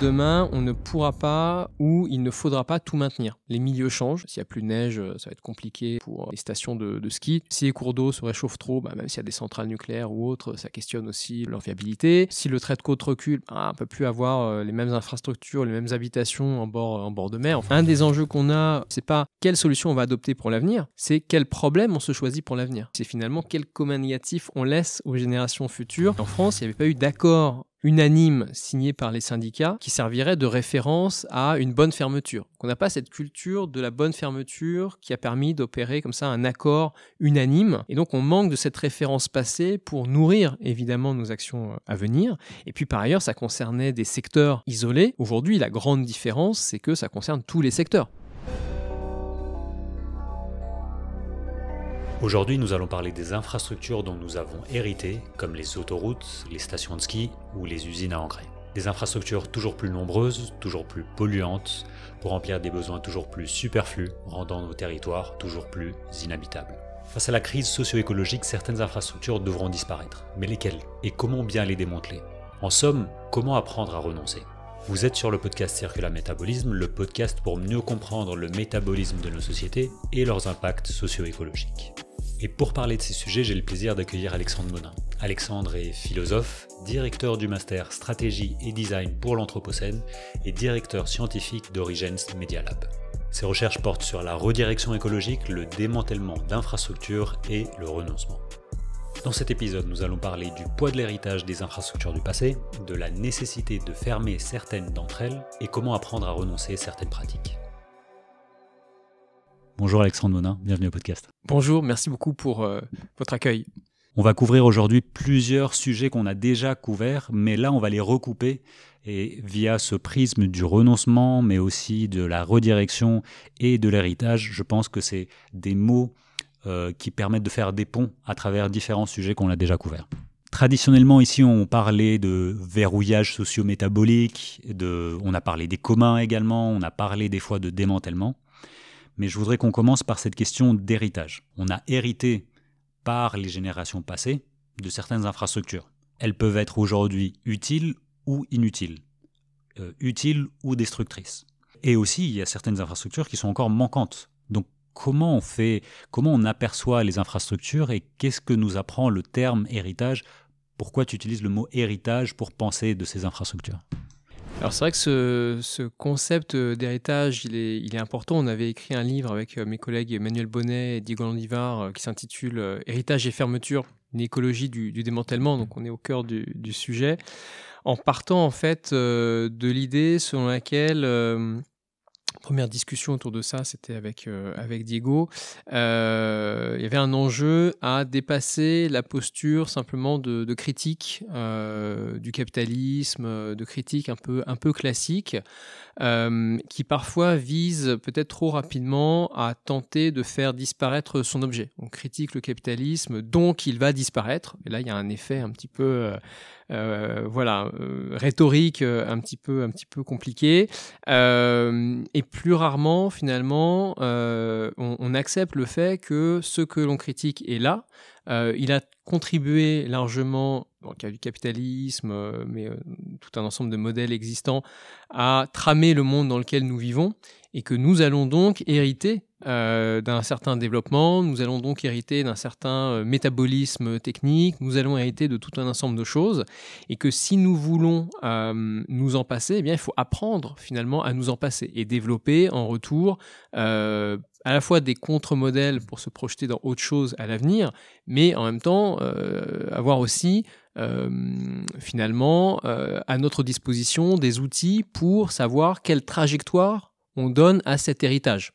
Demain, on ne pourra pas ou il ne faudra pas tout maintenir. Les milieux changent. S'il n'y a plus de neige, euh, ça va être compliqué pour les stations de, ski. Si les cours d'eau se réchauffent trop, bah, même s'il y a des centrales nucléaires ou autres, ça questionne aussi leur viabilité. Si le trait de côte recule, ah, on ne peut plus avoir euh, les mêmes infrastructures, les mêmes habitations en bord, de mer. un des enjeux qu'on a, c'est pas quelle solution on va adopter pour l'avenir, c'est quel problème on se choisit pour l'avenir. C'est finalement quel commun négatif on laisse aux générations futures. En France, il n'y avait pas eu d'accord unanime signé par les syndicats qui servirait de référence à une bonne fermeture. On n'a pas cette culture de la bonne fermeture qui a permis d'opérer comme ça un accord unanime. Et donc on manque de cette référence passée pour nourrir évidemment nos actions euh, à venir. Et puis par ailleurs, ça concernait des secteurs isolés. Aujourd'hui, la grande différence, c'est que ça concerne tous les secteurs. Aujourd'hui, nous allons parler des infrastructures dont nous avons hérité, comme les autoroutes, les stations de ski ou les usines à engrais. Des infrastructures toujours plus nombreuses, toujours plus polluantes, pour remplir des besoins toujours plus superflus, rendant nos territoires toujours plus inhabitables. Face à la crise socio-écologique, certaines infrastructures devront disparaître. Mais lesquelles Et comment bien les démanteler En somme, comment apprendre à renoncer Vous êtes sur le podcast Circula Métabolisme, le podcast pour mieux comprendre le métabolisme de nos sociétés et leurs impacts socio-écologiques. Et pour parler de ces sujets, j'ai le plaisir d'accueillir Alexandre Monin. Alexandre est philosophe, directeur du master Stratégie et Design pour l'Anthropocène et directeur scientifique d'Origens Media Lab. Ses recherches portent sur la redirection écologique, le démantèlement d'infrastructures et le renoncement. Dans cet épisode, nous allons parler du poids de l'héritage des infrastructures du passé, de la nécessité de fermer certaines d'entre elles et comment apprendre à renoncer certaines pratiques. Bonjour Alexandre Monin, bienvenue au podcast. Bonjour, merci beaucoup pour euh, votre accueil. On va couvrir aujourd'hui plusieurs sujets qu'on a déjà couverts, mais là on va les recouper et via ce prisme du renoncement, mais aussi de la redirection et de l'héritage, je pense que c'est des mots euh, qui permettent de faire des ponts à travers différents sujets qu'on a déjà couverts. Traditionnellement, ici, on parlait de verrouillage socio-métabolique, on a parlé des communs également, on a parlé des fois de démantèlement. Mais je voudrais qu'on commence par cette question d'héritage. On a hérité par les générations passées de certaines infrastructures. Elles peuvent être aujourd'hui utiles ou inutiles, euh, utiles ou destructrices. Et aussi, il y a certaines infrastructures qui sont encore manquantes. Donc comment on fait, comment on aperçoit les infrastructures et qu'est-ce que nous apprend le terme héritage Pourquoi tu utilises le mot héritage pour penser de ces infrastructures alors c'est vrai que ce, concept euh, d'héritage, il est, important. On avait écrit un livre avec euh, mes collègues Emmanuel Bonnet et Diego Landivar euh, qui s'intitule Héritage et fermeture, une écologie du, démantèlement. Donc on est au cœur du sujet. En partant en fait de l'idée selon laquelle première discussion autour de ça, c'était avec, euh, avec Diego. Euh, il y avait un enjeu à dépasser la posture simplement de, critique euh, du capitalisme, de critique un peu, un peu classique, euh, qui parfois vise peut-être trop rapidement à tenter de faire disparaître son objet. On critique le capitalisme, donc il va disparaître. Et là, il y a un effet un petit peu, euh, euh, voilà, rhétorique, un petit peu, un petit peu compliqué. et plus rarement, finalement, on, accepte le fait que ce que l'on critique est là. il a contribué largement dans le cas du capitalisme, euh, mais euh, tout un ensemble de modèles existants, à tramer le monde dans lequel nous vivons, et que nous allons donc hériter euh, d'un certain développement, nous allons donc hériter d'un certain métabolisme technique, nous allons hériter de tout un ensemble de choses, et que si nous voulons nous en passer, eh bien, il faut apprendre finalement à nous en passer et développer en retour à la fois des contre-modèles pour se projeter dans autre chose à l'avenir, mais en même temps avoir aussi euh, finalement euh, à notre disposition des outils pour savoir quelle trajectoire on donne à cet héritage.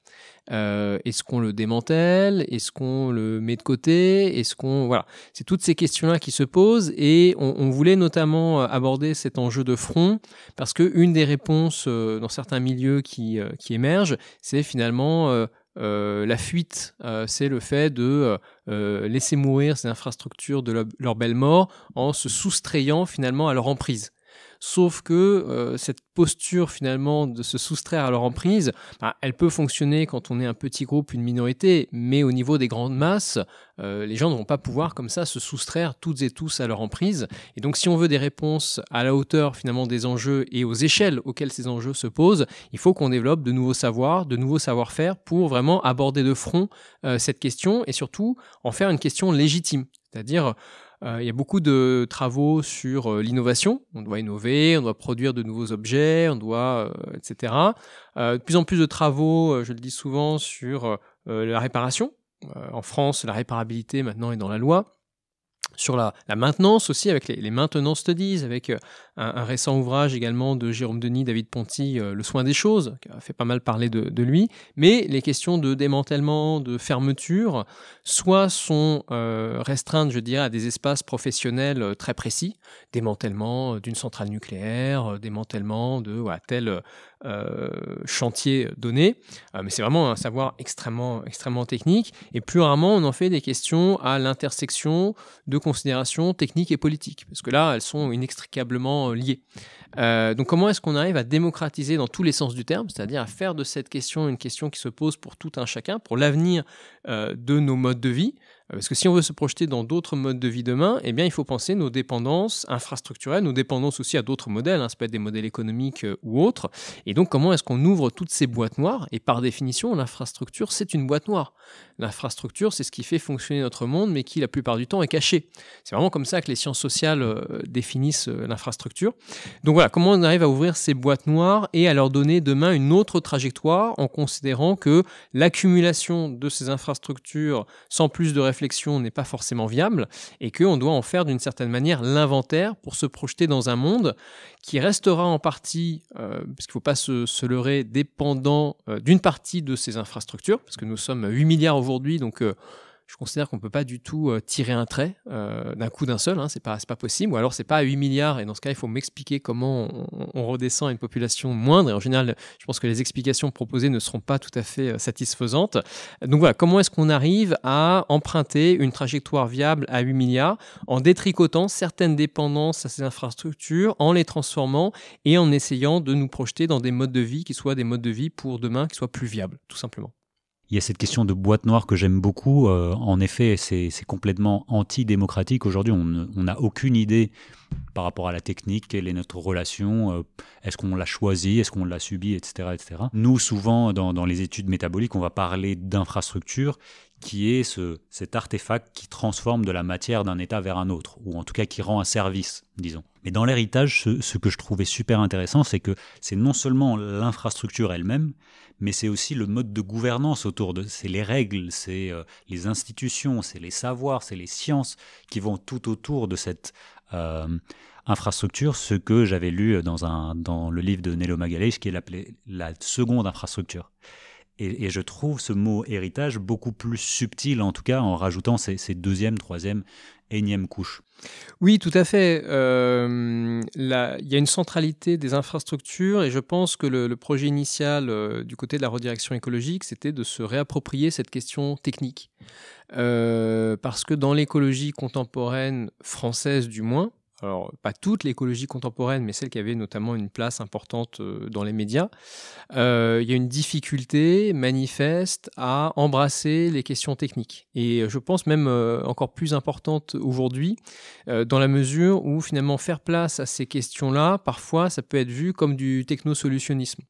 Euh, est-ce qu'on le démantèle Est-ce qu'on le met de côté Est-ce qu'on voilà C'est toutes ces questions-là qui se posent et on, voulait notamment aborder cet enjeu de front parce que une des réponses dans certains milieux qui, qui émergent, c'est finalement euh, la fuite, euh, c'est le fait de euh, laisser mourir ces infrastructures de leur, belle mort en se soustrayant finalement à leur emprise. Sauf que euh, cette posture finalement de se soustraire à leur emprise, bah, elle peut fonctionner quand on est un petit groupe, une minorité, mais au niveau des grandes masses, euh, les gens ne vont pas pouvoir comme ça se soustraire toutes et tous à leur emprise. Et donc si on veut des réponses à la hauteur finalement des enjeux et aux échelles auxquelles ces enjeux se posent, il faut qu'on développe de nouveaux savoirs, de nouveaux savoir-faire pour vraiment aborder de front euh, cette question et surtout en faire une question légitime. C'est-à-dire euh, il y a beaucoup de travaux sur euh, l'innovation. On doit innover, on doit produire de nouveaux objets, on doit, euh, etc. de plus en plus de travaux, je le dis souvent, sur la réparation. en France, la réparabilité maintenant est dans la loi sur la, maintenance aussi, avec les, les maintenance studies, avec euh, un, récent ouvrage également de Jérôme Denis, David Ponty, euh, Le soin des choses, qui a fait pas mal parler de, lui, mais les questions de démantèlement, de fermeture, soit sont euh, restreintes, je dirais, à des espaces professionnels très précis, démantèlement d'une centrale nucléaire, démantèlement de voilà, euh, chantier donné, euh, mais c'est vraiment un savoir extrêmement, extrêmement technique. Et plus rarement, on en fait des questions à l'intersection de considérations techniques et politiques, parce que là, elles sont inextricablement euh, liées. donc comment est-ce qu'on arrive à démocratiser dans tous les sens du terme, c'est-à-dire à faire de cette question une question qui se pose pour tout un chacun, pour l'avenir de nos modes de vie parce que si on veut se projeter dans d'autres modes de vie demain, eh bien, il faut penser nos dépendances infrastructurelles, nos dépendances aussi à d'autres modèles, hein, ça peut être des modèles économiques euh, ou autres. Et donc, comment est-ce qu'on ouvre toutes ces boîtes noires Et par définition, l'infrastructure, c'est une boîte noire. L'infrastructure, c'est ce qui fait fonctionner notre monde, mais qui, la plupart du temps, est caché. C'est vraiment comme ça que les sciences sociales euh, définissent euh, l'infrastructure. Donc voilà, comment on arrive à ouvrir ces boîtes noires et à leur donner demain une autre trajectoire en considérant que l'accumulation de ces infrastructures, sans plus de réflexion, n'est pas forcément viable et qu'on doit en faire d'une certaine manière l'inventaire pour se projeter dans un monde qui restera en partie, puisqu'il euh, parce qu'il ne faut pas se, leurrer, dépendant euh, d'une partie de ces infrastructures, parce que nous sommes 8 milliards aujourd'hui, donc euh, je considère qu'on ne peut pas du tout euh, tirer un trait euh, d'un coup d'un seul, hein, c'est pas, pas possible, ou alors c'est pas à 8 milliards, et dans ce cas il faut m'expliquer comment on, redescend à une population moindre, et en général je pense que les explications proposées ne seront pas tout à fait euh, satisfaisantes. Donc voilà, comment est-ce qu'on arrive à emprunter une trajectoire viable à 8 milliards en détricotant certaines dépendances à ces infrastructures, en les transformant et en essayant de nous projeter dans des modes de vie qui soient des modes de vie pour demain qui soient plus viables, tout simplement. Il y a cette question de boîte noire que j'aime beaucoup. Euh, en effet, c'est complètement antidémocratique. Aujourd'hui, on n'a aucune idée par rapport à la technique, quelle est notre relation, euh, est-ce qu'on l'a choisi, est-ce qu'on l'a subi, etc., etc. Nous, souvent, dans, les études métaboliques, on va parler d'infrastructure qui est cet artefact qui transforme de la matière d'un état vers un autre, ou en tout cas qui rend un service, disons. Mais dans l'héritage, ce, ce que je trouvais super intéressant, c'est que c'est non seulement l'infrastructure elle-même, mais c'est aussi le mode de gouvernance autour de, c'est les règles, c'est euh, les institutions, c'est les savoirs, c'est les sciences qui vont tout autour de cette euh, infrastructure, ce que j'avais lu dans, dans le livre de Nello Magalhães qui est appelé la seconde infrastructure. Et, je trouve ce mot héritage beaucoup plus subtil, en tout cas en rajoutant ces, ces deuxième, troisième énième couche. Oui, tout à fait. Euh, il y a une centralité des infrastructures et je pense que le, projet initial euh, du côté de la redirection écologique, c'était de se réapproprier cette question technique. Euh, parce que dans l'écologie contemporaine française du moins, alors pas toute l'écologie contemporaine, mais celle qui avait notamment une place importante euh, dans les médias, euh, il y a une difficulté manifeste à embrasser les questions techniques. Et euh, je pense même encore plus importante aujourd'hui, dans la mesure où finalement faire place à ces questions-là, parfois ça peut être vu comme du technosolutionnisme.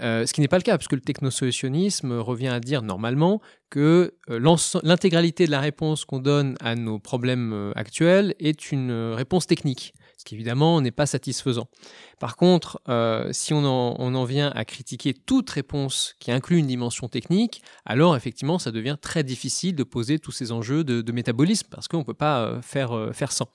Euh, ce qui n'est pas le cas, puisque le technosolutionnisme revient à dire normalement que euh, l'intégralité de la réponse qu'on donne à nos problèmes euh, actuels est une réponse technique ce qui évidemment n'est pas satisfaisant. Par contre, euh, si on en, vient à critiquer toute réponse qui inclut une dimension technique, alors effectivement ça devient très difficile de poser tous ces enjeux de, métabolisme parce qu'on ne peut pas euh, faire, euh, faire sans.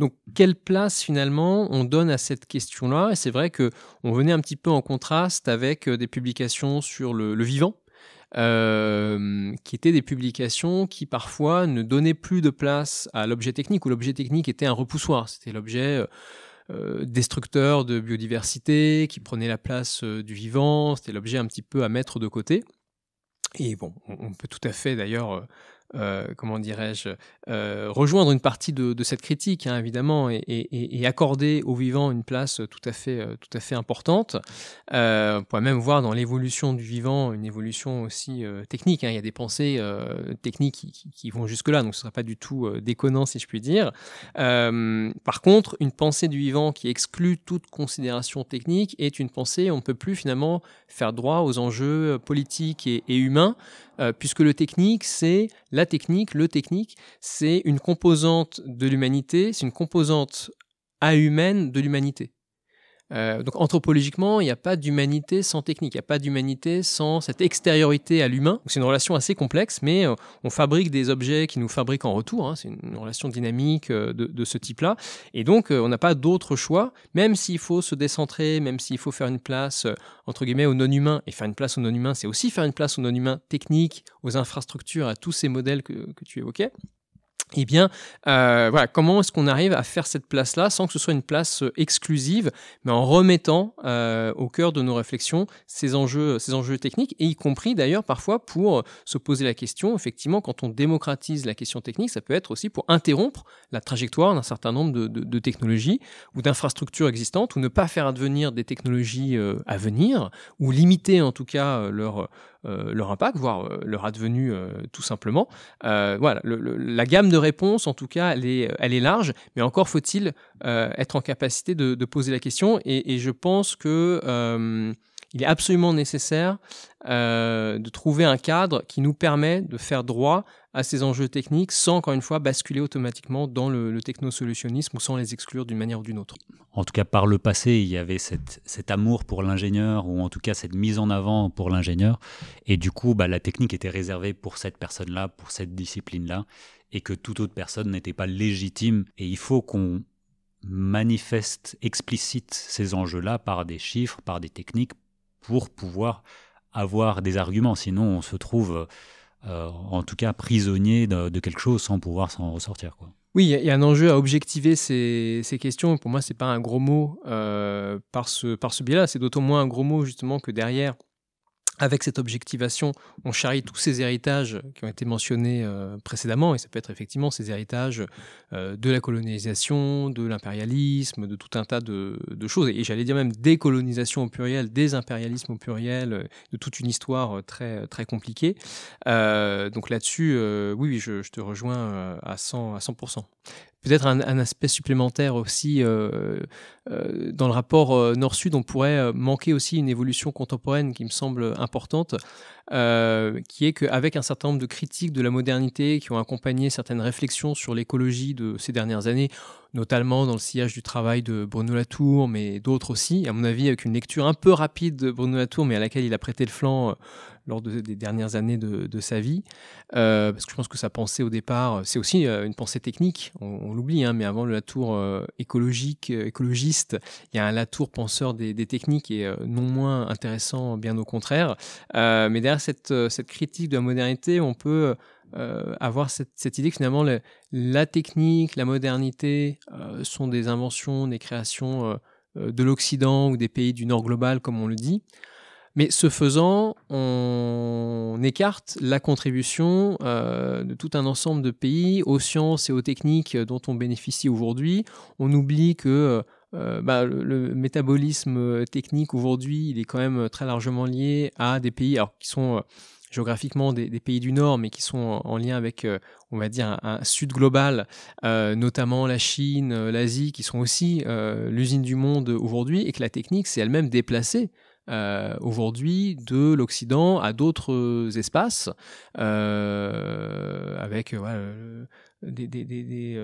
Donc quelle place finalement on donne à cette question-là Et c'est vrai qu'on venait un petit peu en contraste avec des publications sur le vivant, euh, qui étaient des publications qui parfois ne donnaient plus de place à l'objet technique, où l'objet technique était un repoussoir, c'était l'objet euh, euh, destructeur de biodiversité, qui prenait la place du vivant, c'était l'objet un petit peu à mettre de côté. Et bon, on peut tout à fait d'ailleurs euh, comment dirais-je, euh, rejoindre une partie de, cette critique, hein, évidemment, et, accorder aux vivants une place tout à fait, euh, tout à fait importante. on pourrait même voir dans l'évolution du vivant une évolution aussi technique. Hein. Il y a des pensées techniques qui, vont jusque-là, donc ce ne sera pas du tout déconnant, si je puis dire. par contre, une pensée du vivant qui exclut toute considération technique est une pensée, on ne peut plus finalement faire droit aux enjeux politiques et humains, euh, puisque le technique, c'est la technique, le technique, c'est une composante de l'humanité, c'est une composante à humaine de l'humanité. Euh, donc anthropologiquement, il n'y a pas d'humanité sans technique, il n'y a pas d'humanité sans cette extériorité à l'humain. C'est une relation assez complexe, mais euh, on fabrique des objets qui nous fabriquent en retour. Hein. C'est une relation dynamique euh, de, ce type-là. Et donc, on n'a pas d'autre choix, même s'il faut se décentrer, même s'il faut faire une place, entre guillemets, au non humain Et faire une place au non humain c'est aussi faire une place au non humain technique, aux infrastructures, à tous ces modèles que tu évoquais eh bien, euh, voilà, comment est-ce qu'on arrive à faire cette place-là sans que ce soit une place euh, exclusive, mais en remettant euh, au cœur de nos réflexions ces enjeux, ces enjeux techniques, et y compris d'ailleurs parfois pour euh, se poser la question, effectivement, quand on démocratise la question technique, ça peut être aussi pour interrompre la trajectoire d'un certain nombre de, de, technologies ou d'infrastructures existantes, ou ne pas faire advenir des technologies euh, à venir, ou limiter en tout cas leur euh, leur impact, voire euh, leur advenu euh, tout simplement. voilà, la gamme de réponses, en tout cas, elle est, large, mais encore faut-il être en capacité de, poser la question. Et, et je pense que il est absolument nécessaire euh, de trouver un cadre qui nous permet de faire droit à ces enjeux techniques sans, encore une fois, basculer automatiquement dans le, technosolutionnisme ou sans les exclure d'une manière ou d'une autre. En tout cas, par le passé, il y avait cette, cet amour pour l'ingénieur ou en tout cas cette mise en avant pour l'ingénieur. Et du coup, bah, la technique était réservée pour cette personne-là, pour cette discipline-là, et que toute autre personne n'était pas légitime. Et il faut qu'on manifeste, explicite ces enjeux-là par des chiffres, par des techniques, pour pouvoir avoir des arguments. Sinon, on se trouve, euh, en tout cas, prisonnier de, quelque chose sans pouvoir s'en ressortir. Oui, il y, a un enjeu à objectiver ces, questions. Pour moi, ce n'est pas un gros mot euh, par ce, par ce biais-là. C'est d'autant moins un gros mot, justement, que derrière, avec cette objectivation, on charrie tous ces héritages qui ont été mentionnés euh, précédemment, et ça peut être effectivement ces héritages euh, de la colonisation, de l'impérialisme, de tout un tas de, choses, et, j'allais dire même des colonisations au pluriel, des impérialismes au pluriel, euh, de toute une histoire très, très compliquée. donc là-dessus, oui, je, je, te rejoins à 100%. À 100% peut-être un, aspect supplémentaire aussi euh, euh, dans le rapport euh, nord-sud. On pourrait manquer aussi une évolution contemporaine qui me semble importante euh, qui est qu'avec un certain nombre de critiques de la modernité qui ont accompagné certaines réflexions sur l'écologie de ces dernières années, notamment dans le sillage du travail de Bruno Latour, mais d'autres aussi, à mon avis avec une lecture un peu rapide de Bruno Latour, mais à laquelle il a prêté le flanc euh, lors des dernières années de, sa vie, euh, parce que je pense que sa pensée au départ, c'est aussi une pensée technique, on, l'oublie, hein, mais avant le Latour écologique, écologiste, il y a un Latour penseur des, des techniques et non moins intéressant, bien au contraire, mais derrière euh, cette, critique de la modernité, on peut euh, avoir cette, idée que finalement la technique, la modernité euh, sont des inventions, des créations de l'Occident ou des pays du Nord global, comme on le dit. Mais ce faisant, on écarte la contribution de tout un ensemble de pays aux sciences et aux techniques dont on bénéficie aujourd'hui. On oublie que euh, bah, le, métabolisme euh, technique aujourd'hui, il est quand même euh, très largement lié à des pays alors, qui sont géographiquement des, pays du Nord, mais qui sont en, lien avec, on va dire, un, Sud global, notamment la Chine, l'Asie, qui sont aussi l'usine du monde aujourd'hui, et que la technique s'est elle-même déplacée aujourd'hui de l'Occident à d'autres espaces, avec des,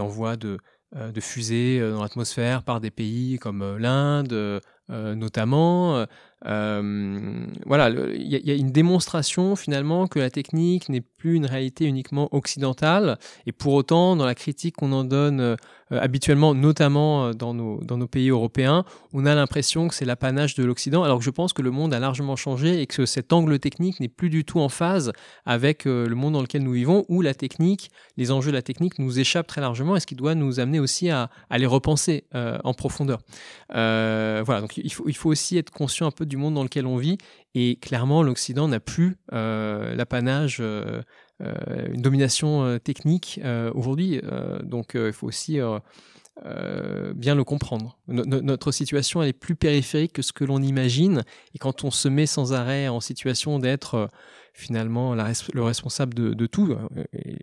envois de, euh, de fusées euh, dans l'atmosphère par des pays comme euh, l'Inde notamment, euh, voilà, il y, a une démonstration finalement que la technique n'est plus une réalité uniquement occidentale, et pour autant, dans la critique qu'on en donne euh, habituellement, notamment euh, dans nos, dans nos pays européens, on a l'impression que c'est l'apanage de l'Occident, alors que je pense que le monde a largement changé et que cet angle technique n'est plus du tout en phase avec le monde dans lequel nous vivons, où la technique, les enjeux de la technique nous échappent très largement, et ce qui doit nous amener aussi à, les repenser en profondeur. voilà, donc il faut, il faut aussi être conscient un peu du du monde dans lequel on vit. Et clairement, l'Occident n'a plus euh, l'apanage, euh, euh, une domination technique aujourd'hui. donc il faut aussi... bien le comprendre. notre situation elle est plus périphérique que ce que l'on imagine, et quand on se met sans arrêt en situation d'être finalement le responsable de, tout,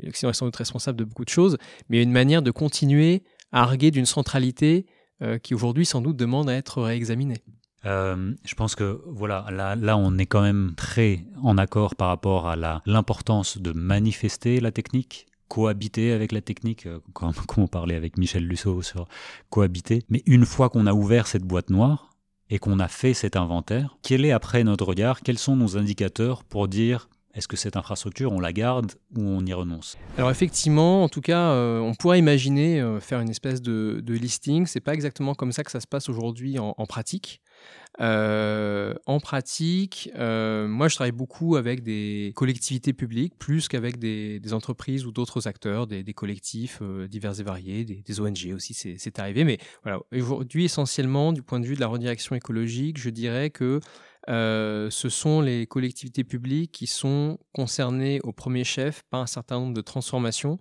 l'Occident est sans doute responsable de beaucoup de choses, mais il y a une manière de continuer à arguer d'une centralité qui aujourd'hui sans doute demande à être réexaminée. Euh, je pense que voilà, là, on est quand même très en accord par rapport à l'importance de manifester la technique, cohabiter avec la technique, euh, comme, on parlait avec Michel Lusseau sur cohabiter. Mais une fois qu'on a ouvert cette boîte noire, et qu'on a fait cet inventaire, quel est après notre regard Quels sont nos indicateurs pour dire est-ce que cette infrastructure, on la garde ou on y renonce Alors effectivement, en tout cas, euh, on pourrait imaginer faire une espèce de, de listing. C'est pas exactement comme ça que ça se passe aujourd'hui en, pratique. Euh, en pratique, euh, moi, je travaille beaucoup avec des collectivités publiques, plus qu'avec des, entreprises ou d'autres acteurs, des, collectifs euh, divers et variés, des, des ONG aussi, c'est arrivé. Mais voilà, aujourd'hui, essentiellement, du point de vue de la redirection écologique, je dirais que euh, ce sont les collectivités publiques qui sont concernées au premier chef par un certain nombre de transformations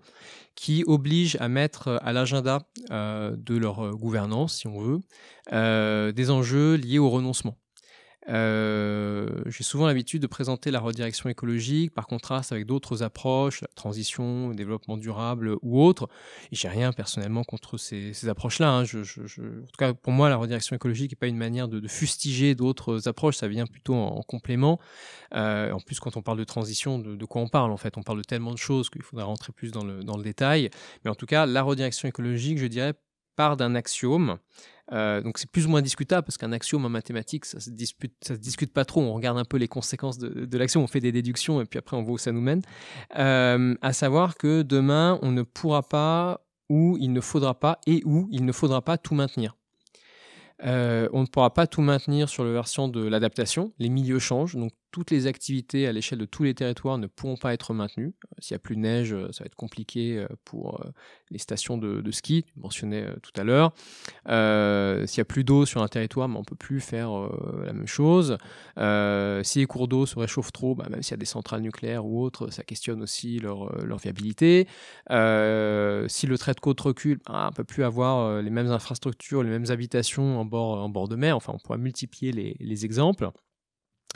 qui obligent à mettre euh, à l'agenda euh, de leur gouvernance, si on veut, des enjeux liés au renoncement. Euh, j'ai souvent l'habitude de présenter la redirection écologique par contraste avec d'autres approches, transition, développement durable ou autre. Et J'ai rien personnellement contre ces, approches-là. Hein. En tout cas, pour moi, la redirection écologique n'est pas une manière de, fustiger d'autres approches. Ça vient plutôt en, complément. Euh, en plus, quand on parle de transition, de, quoi on parle en fait On parle de tellement de choses qu'il faudra rentrer plus dans le, dans le détail. Mais en tout cas, la redirection écologique, je dirais, part d'un axiome. Euh, donc c'est plus ou moins discutable parce qu'un axiome en mathématiques, ça se dispute, ça se discute pas trop. On regarde un peu les conséquences de, de l'axiome, on fait des déductions et puis après on voit où ça nous mène. Euh, à savoir que demain on ne pourra pas ou il ne faudra pas et où il ne faudra pas tout maintenir. Euh, on ne pourra pas tout maintenir sur le version de l'adaptation. Les milieux changent, donc toutes les activités à l'échelle de tous les territoires ne pourront pas être maintenues. Euh, s'il n'y a plus de neige, euh, ça va être compliqué euh, pour les stations de, ski, mentionnées tout à l'heure. S'il n'y a plus d'eau sur un territoire, ben, on ne peut plus faire la même chose. si les cours d'eau se réchauffent trop, ben, même s'il y a des centrales nucléaires ou autres, ça questionne aussi leur, viabilité. si le trait de côte recule, ben, on ne peut plus avoir les mêmes infrastructures, les mêmes habitations en bord, de mer. Enfin, on pourra multiplier les exemples.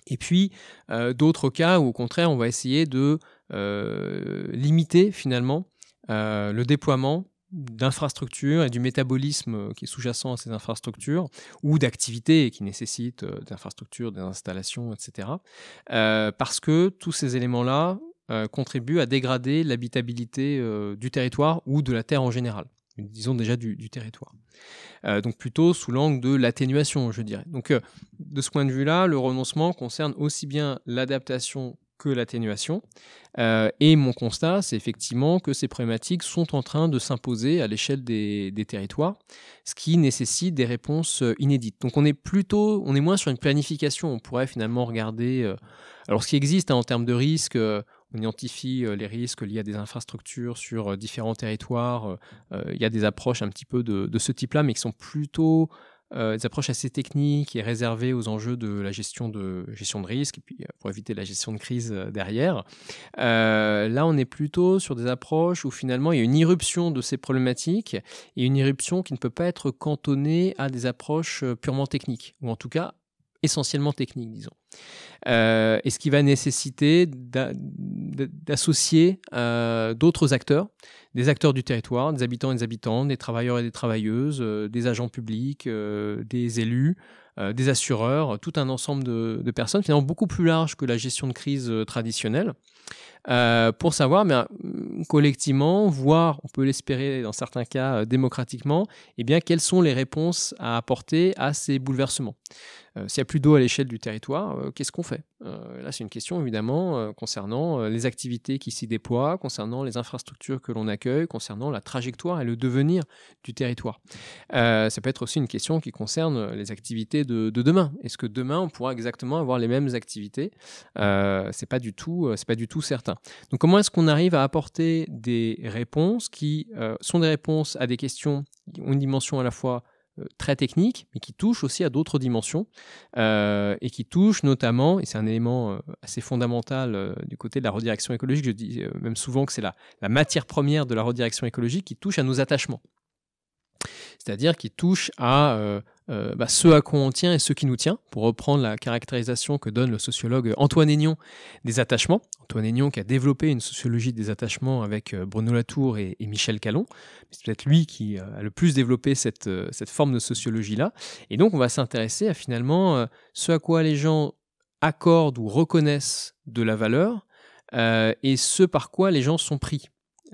Et puis euh, d'autres cas où au contraire on va essayer de euh, limiter finalement euh, le déploiement d'infrastructures et du métabolisme qui est sous-jacent à ces infrastructures ou d'activités qui nécessitent d'infrastructures, des installations, etc. parce que tous ces éléments-là contribuent à dégrader l'habitabilité du territoire ou de la terre en général disons déjà du, territoire. Euh, donc plutôt sous l'angle de l'atténuation, je dirais. Donc euh, de ce point de vue-là, le renoncement concerne aussi bien l'adaptation que l'atténuation. Euh, et mon constat, c'est effectivement que ces problématiques sont en train de s'imposer à l'échelle des, territoires, ce qui nécessite des réponses inédites. Donc on est plutôt, on est moins sur une planification. On pourrait finalement regarder, alors ce qui existe hein, en termes de risque, on identifie euh, les risques liés à des infrastructures sur euh, différents territoires. Euh, il y a des approches un petit peu de, ce type-là, mais qui sont plutôt des approches assez techniques et réservées aux enjeux de la gestion de, gestion de risque, puis pour éviter la gestion de crise derrière. là, on est plutôt sur des approches où finalement il y a une irruption de ces problématiques et une irruption qui ne peut pas être cantonnée à des approches purement techniques, ou en tout cas essentiellement technique, disons. Euh, et ce qui va nécessiter d'associer euh, d'autres acteurs, des acteurs du territoire, des habitants et des habitantes, des travailleurs et des travailleuses, euh, des agents publics, des élus, des assureurs, tout un ensemble de, de, personnes, finalement beaucoup plus large que la gestion de crise traditionnelle. Euh, pour savoir, mais, euh, collectivement, voire, on peut l'espérer dans certains cas euh, démocratiquement, eh bien, quelles sont les réponses à apporter à ces bouleversements. S'il n'y a plus d'eau à l'échelle du territoire, qu'est-ce qu'on fait Là, c'est une question évidemment concernant les activités qui s'y déploient, concernant les infrastructures que l'on accueille, concernant la trajectoire et le devenir du territoire. ça peut être aussi une question qui concerne les activités de, de demain. Est-ce que demain, on pourra exactement avoir les mêmes activités C'est pas du tout, c'est pas du tout certains. Donc comment est-ce qu'on arrive à apporter des réponses qui euh, sont des réponses à des questions qui ont une dimension à la fois euh, très technique, mais qui touchent aussi à d'autres dimensions, euh, et qui touchent notamment, et c'est un élément assez fondamental du côté de la redirection écologique, je dis même souvent que c'est la, matière première de la redirection écologique qui touche à nos attachements c'est-à-dire qui touche à euh, bah, ce à quoi on tient et ce qui nous tient, pour reprendre la caractérisation que donne le sociologue Antoine Aignan des attachements. Antoine Aignan qui a développé une sociologie des attachements avec euh, Bruno Latour et, Michel Calon. C'est peut-être lui qui euh, a le plus développé cette, forme de sociologie-là. Et donc on va s'intéresser à finalement ce à quoi les gens accordent ou reconnaissent de la valeur et ce par quoi les gens sont pris.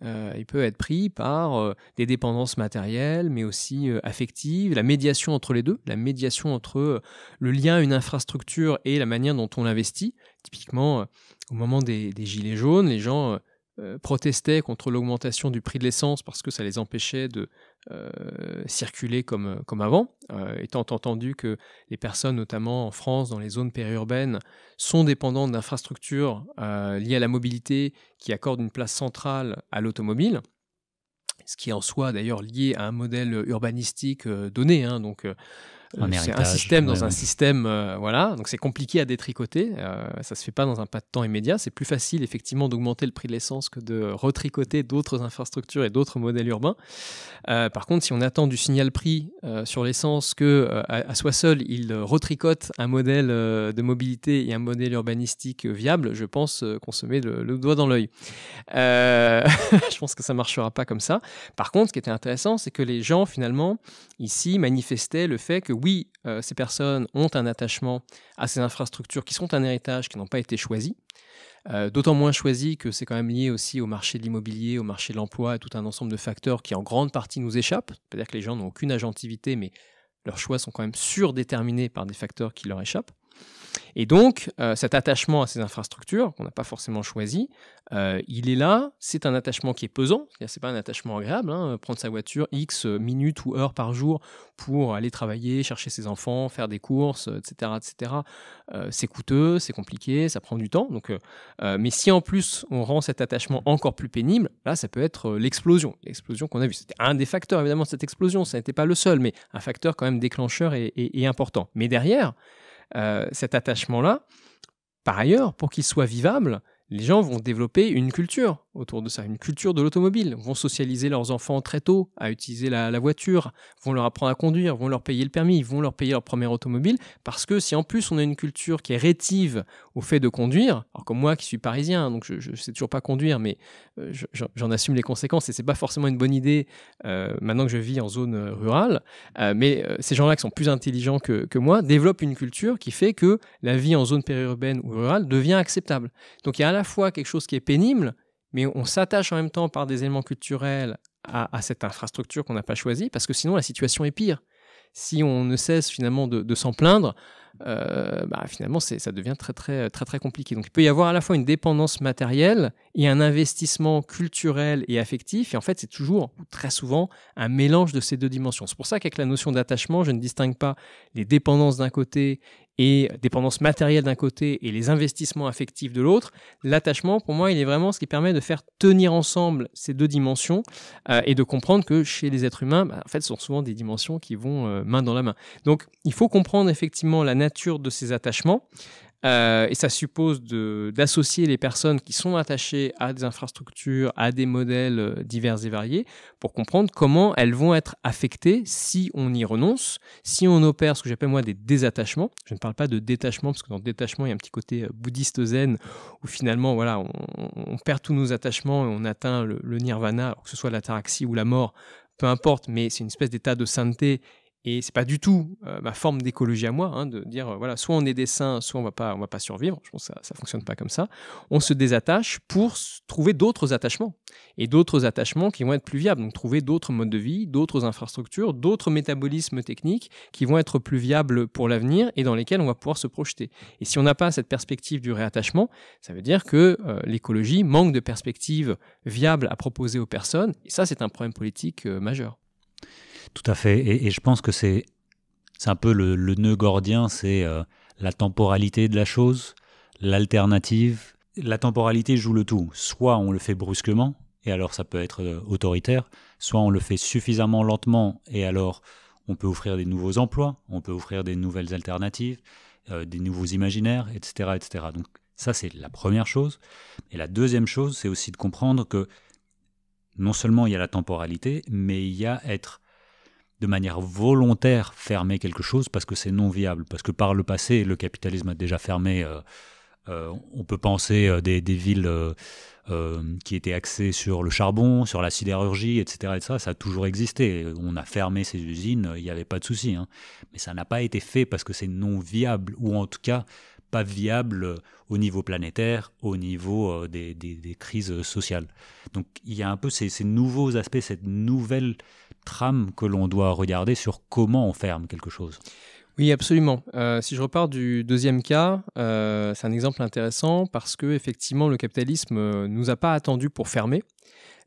Euh, il peut être pris par euh, des dépendances matérielles, mais aussi euh, affectives, la médiation entre les deux, la médiation entre le lien une infrastructure et la manière dont on l'investit. Typiquement, au moment des, gilets jaunes, les gens euh, protestaient contre l'augmentation du prix de l'essence parce que ça les empêchait de euh, circuler comme, euh, comme avant, étant entendu que les personnes, notamment en France, dans les zones périurbaines, sont dépendantes d'infrastructures liées à la mobilité qui accordent une place centrale à l'automobile ce qui est en soi d'ailleurs lié à un modèle urbanistique donné. Hein, donc, c'est un système dans un système, euh, voilà. Donc c'est compliqué à détricoter. Euh, ça se fait pas dans un pas de temps immédiat. C'est plus facile effectivement d'augmenter le prix de l'essence que de retricoter d'autres infrastructures et d'autres modèles urbains. Euh, par contre, si on attend du signal prix sur l'essence que à, soi seul il retricote un modèle de mobilité et un modèle urbanistique viable, je pense qu'on se met le, le doigt dans l'œil. je pense que ça marchera pas comme ça. Par contre, ce qui était intéressant, c'est que les gens finalement ici manifestaient le fait que oui, euh, ces personnes ont un attachement à ces infrastructures qui sont un héritage, qui n'ont pas été choisies, euh, d'autant moins choisies que c'est quand même lié aussi au marché de l'immobilier, au marché de l'emploi, et tout un ensemble de facteurs qui en grande partie nous échappent. C'est-à-dire que les gens n'ont aucune agentivité, mais leurs choix sont quand même surdéterminés par des facteurs qui leur échappent. Et donc, euh, cet attachement à ces infrastructures, qu'on n'a pas forcément choisi, euh, il est là, c'est un attachement qui est pesant, c'est pas un attachement agréable, hein, prendre sa voiture X minutes ou heures par jour pour aller travailler, chercher ses enfants, faire des courses, etc. etc. Euh, c'est coûteux, c'est compliqué, ça prend du temps. Donc, mais si en plus on rend cet attachement encore plus pénible, là ça peut être l'explosion, l'explosion qu'on a vue. C'était un des facteurs évidemment de cette explosion, ça n'était pas le seul, mais un facteur quand même déclencheur et important. Mais derrière, euh, cet attachement-là. Par ailleurs, pour qu'il soit vivable, les gens vont développer une culture autour de ça, une culture de l'automobile, vont socialiser leurs enfants très tôt à utiliser la, voiture, vont leur apprendre à conduire, vont leur payer le permis, vont leur payer leur première automobile, parce que si en plus on a une culture qui est rétive au fait de conduire, alors comme moi qui suis parisien, donc je ne sais toujours pas conduire, mais euh, j'en assume les conséquences et c'est pas forcément une bonne idée euh, maintenant que je vis en zone euh, rurale, mais ces gens-là qui sont plus intelligents que, moi développent une culture qui fait que la vie en zone périurbaine ou rurale devient acceptable. Donc il y a fois quelque chose qui est pénible, mais on s'attache en même temps par des éléments culturels à, cette infrastructure qu'on n'a pas choisie, parce que sinon la situation est pire. Si on ne cesse finalement de s'en plaindre, euh, bah, finalement, ça devient très, très, très, très compliqué. Donc, il peut y avoir à la fois une dépendance matérielle et un investissement culturel et affectif. Et en fait, c'est toujours, très souvent, un mélange de ces deux dimensions. C'est pour ça qu'avec la notion d'attachement, je ne distingue pas les dépendances d'un côté et euh, dépendances matérielles d'un côté et les investissements affectifs de l'autre. L'attachement, pour moi, il est vraiment ce qui permet de faire tenir ensemble ces deux dimensions euh, et de comprendre que chez les êtres humains, bah, en fait, ce sont souvent des dimensions qui vont main dans la main. Donc, il faut comprendre effectivement la nature nature de ces attachements. Euh, et ça suppose d'associer les personnes qui sont attachées à des infrastructures, à des modèles euh, divers et variés, pour comprendre comment elles vont être affectées si on y renonce, si on opère ce que j'appelle moi des désattachements. Je ne parle pas de détachement, parce que dans détachement, il y a un petit côté euh, bouddhiste zen, où finalement, voilà, on, perd tous nos attachements et on atteint le, nirvana, que ce soit l'ataraxie ou la mort, peu importe, mais c'est une espèce d'état de sainteté et c'est pas du tout euh, ma forme d'écologie à moi hein, de dire euh, voilà soit on est des saints, soit on va pas on va pas survivre. Je pense que ça ça fonctionne pas comme ça. On se désattache pour trouver d'autres attachements et d'autres attachements qui vont être plus viables. Donc trouver d'autres modes de vie, d'autres infrastructures, d'autres métabolismes techniques qui vont être plus viables pour l'avenir et dans lesquels on va pouvoir se projeter. Et si on n'a pas cette perspective du réattachement, ça veut dire que euh, l'écologie manque de perspectives viables à proposer aux personnes. Et ça c'est un problème politique majeur. Tout à fait. Et, je pense que c'est un peu le, nœud gordien, c'est euh, la temporalité de la chose, l'alternative. La temporalité joue le tout. Soit on le fait brusquement, et alors ça peut être euh, autoritaire, soit on le fait suffisamment lentement, et alors on peut offrir des nouveaux emplois, on peut offrir des nouvelles alternatives, euh, des nouveaux imaginaires, etc. etc. Donc ça, c'est la première chose. Et la deuxième chose, c'est aussi de comprendre que non seulement il y a la temporalité, mais il y a être de manière volontaire fermer quelque chose parce que c'est non viable. Parce que par le passé, le capitalisme a déjà fermé. Euh, euh, on peut penser euh, des, des villes qui étaient axées sur le charbon, sur la sidérurgie, etc. ça, a toujours existé. On a fermé ces usines, il n'y avait pas de souci. Hein. Mais ça n'a pas été fait parce que c'est non viable, ou en tout cas pas viable au niveau planétaire, au niveau des, crises sociales. Donc il y a un peu ces, ces nouveaux aspects, cette nouvelle trame que l'on doit regarder sur comment on ferme quelque chose. Oui, absolument. Euh, si je repars du deuxième cas, euh, c'est un exemple intéressant parce que effectivement le capitalisme ne euh, nous a pas attendu pour fermer,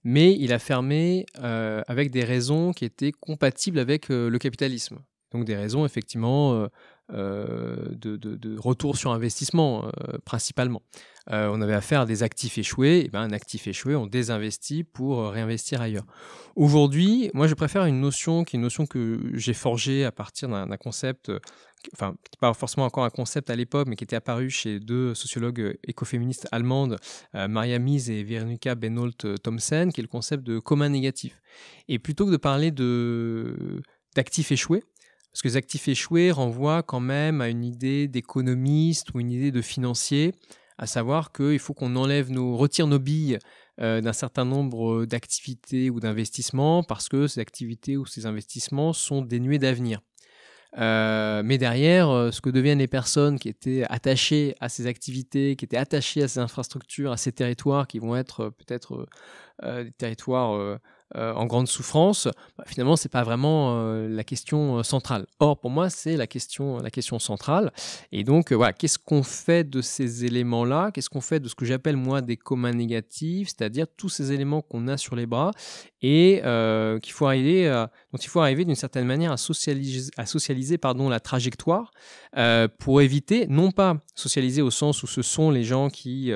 mais il a fermé avec des raisons qui étaient compatibles avec le capitalisme. Donc des raisons effectivement euh, de, retour sur investissement euh, principalement. Euh, on avait affaire à des actifs échoués, et bien un actif échoué, on désinvestit pour réinvestir ailleurs. Aujourd'hui, moi je préfère une notion qui est une notion que j'ai forgée à partir d'un concept enfin, pas forcément encore un concept à l'époque, mais qui était apparu chez deux sociologues écoféministes allemandes, Maria Mies et Veronica Benholt-Thomsen, qui est le concept de commun négatif. Et plutôt que de parler de d'actifs échoués, parce que les actifs échoués renvoient quand même à une idée d'économiste ou une idée de financier, à savoir qu'il faut qu'on enlève nos, retire nos billes euh, d'un certain nombre euh, d'activités ou d'investissements parce que ces activités ou ces investissements sont dénués d'avenir. Euh, mais derrière, ce que deviennent les personnes qui étaient attachées à ces activités, qui étaient attachées à ces infrastructures, à ces territoires, qui vont être peut-être des territoires euh, en grande souffrance, bah, finalement, ce n'est pas vraiment euh, la question euh, centrale. Or, pour moi, c'est la question, la question centrale. Et donc, voilà, qu'est-ce qu'on fait de ces éléments-là Qu'est-ce qu'on fait de ce que j'appelle, moi, des communs négatifs, c'est-à-dire tous ces éléments qu'on a sur les bras et qu'il faut arriver, dont il faut arriver d'une certaine manière à socialiser, pardon, la trajectoire pour éviter, non pas socialiser au sens où ce sont les gens qui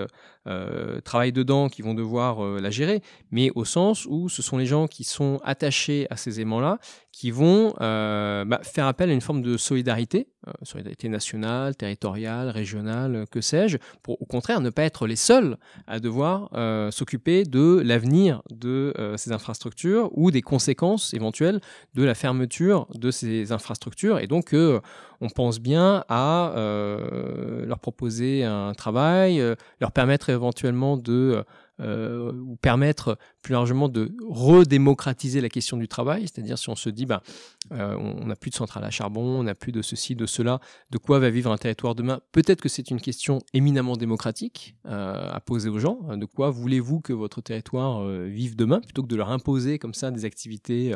travail euh, travaillent dedans qui vont devoir euh, la gérer, mais au sens où ce sont les gens qui sont attachés à ces aimants-là qui vont euh, bah, faire appel à une forme de solidarité, euh, solidarité nationale, territoriale, régionale, euh, que sais-je, pour au contraire ne pas être les seuls à devoir s'occuper de l'avenir de ces infrastructures ou des conséquences éventuelles de la fermeture de ces infrastructures. Et donc, on pense bien à leur proposer un travail, leur permettre éventuellement de euh, ou permettre plus largement de redémocratiser la question du travail, c'est-à-dire si on se dit ben, euh, on n'a plus de centrales à charbon, on n'a plus de ceci, de cela, de quoi va vivre un territoire demain, peut-être que c'est une question éminemment démocratique euh, à poser aux gens, de quoi voulez-vous que votre territoire vive demain, plutôt que de leur imposer comme ça des activités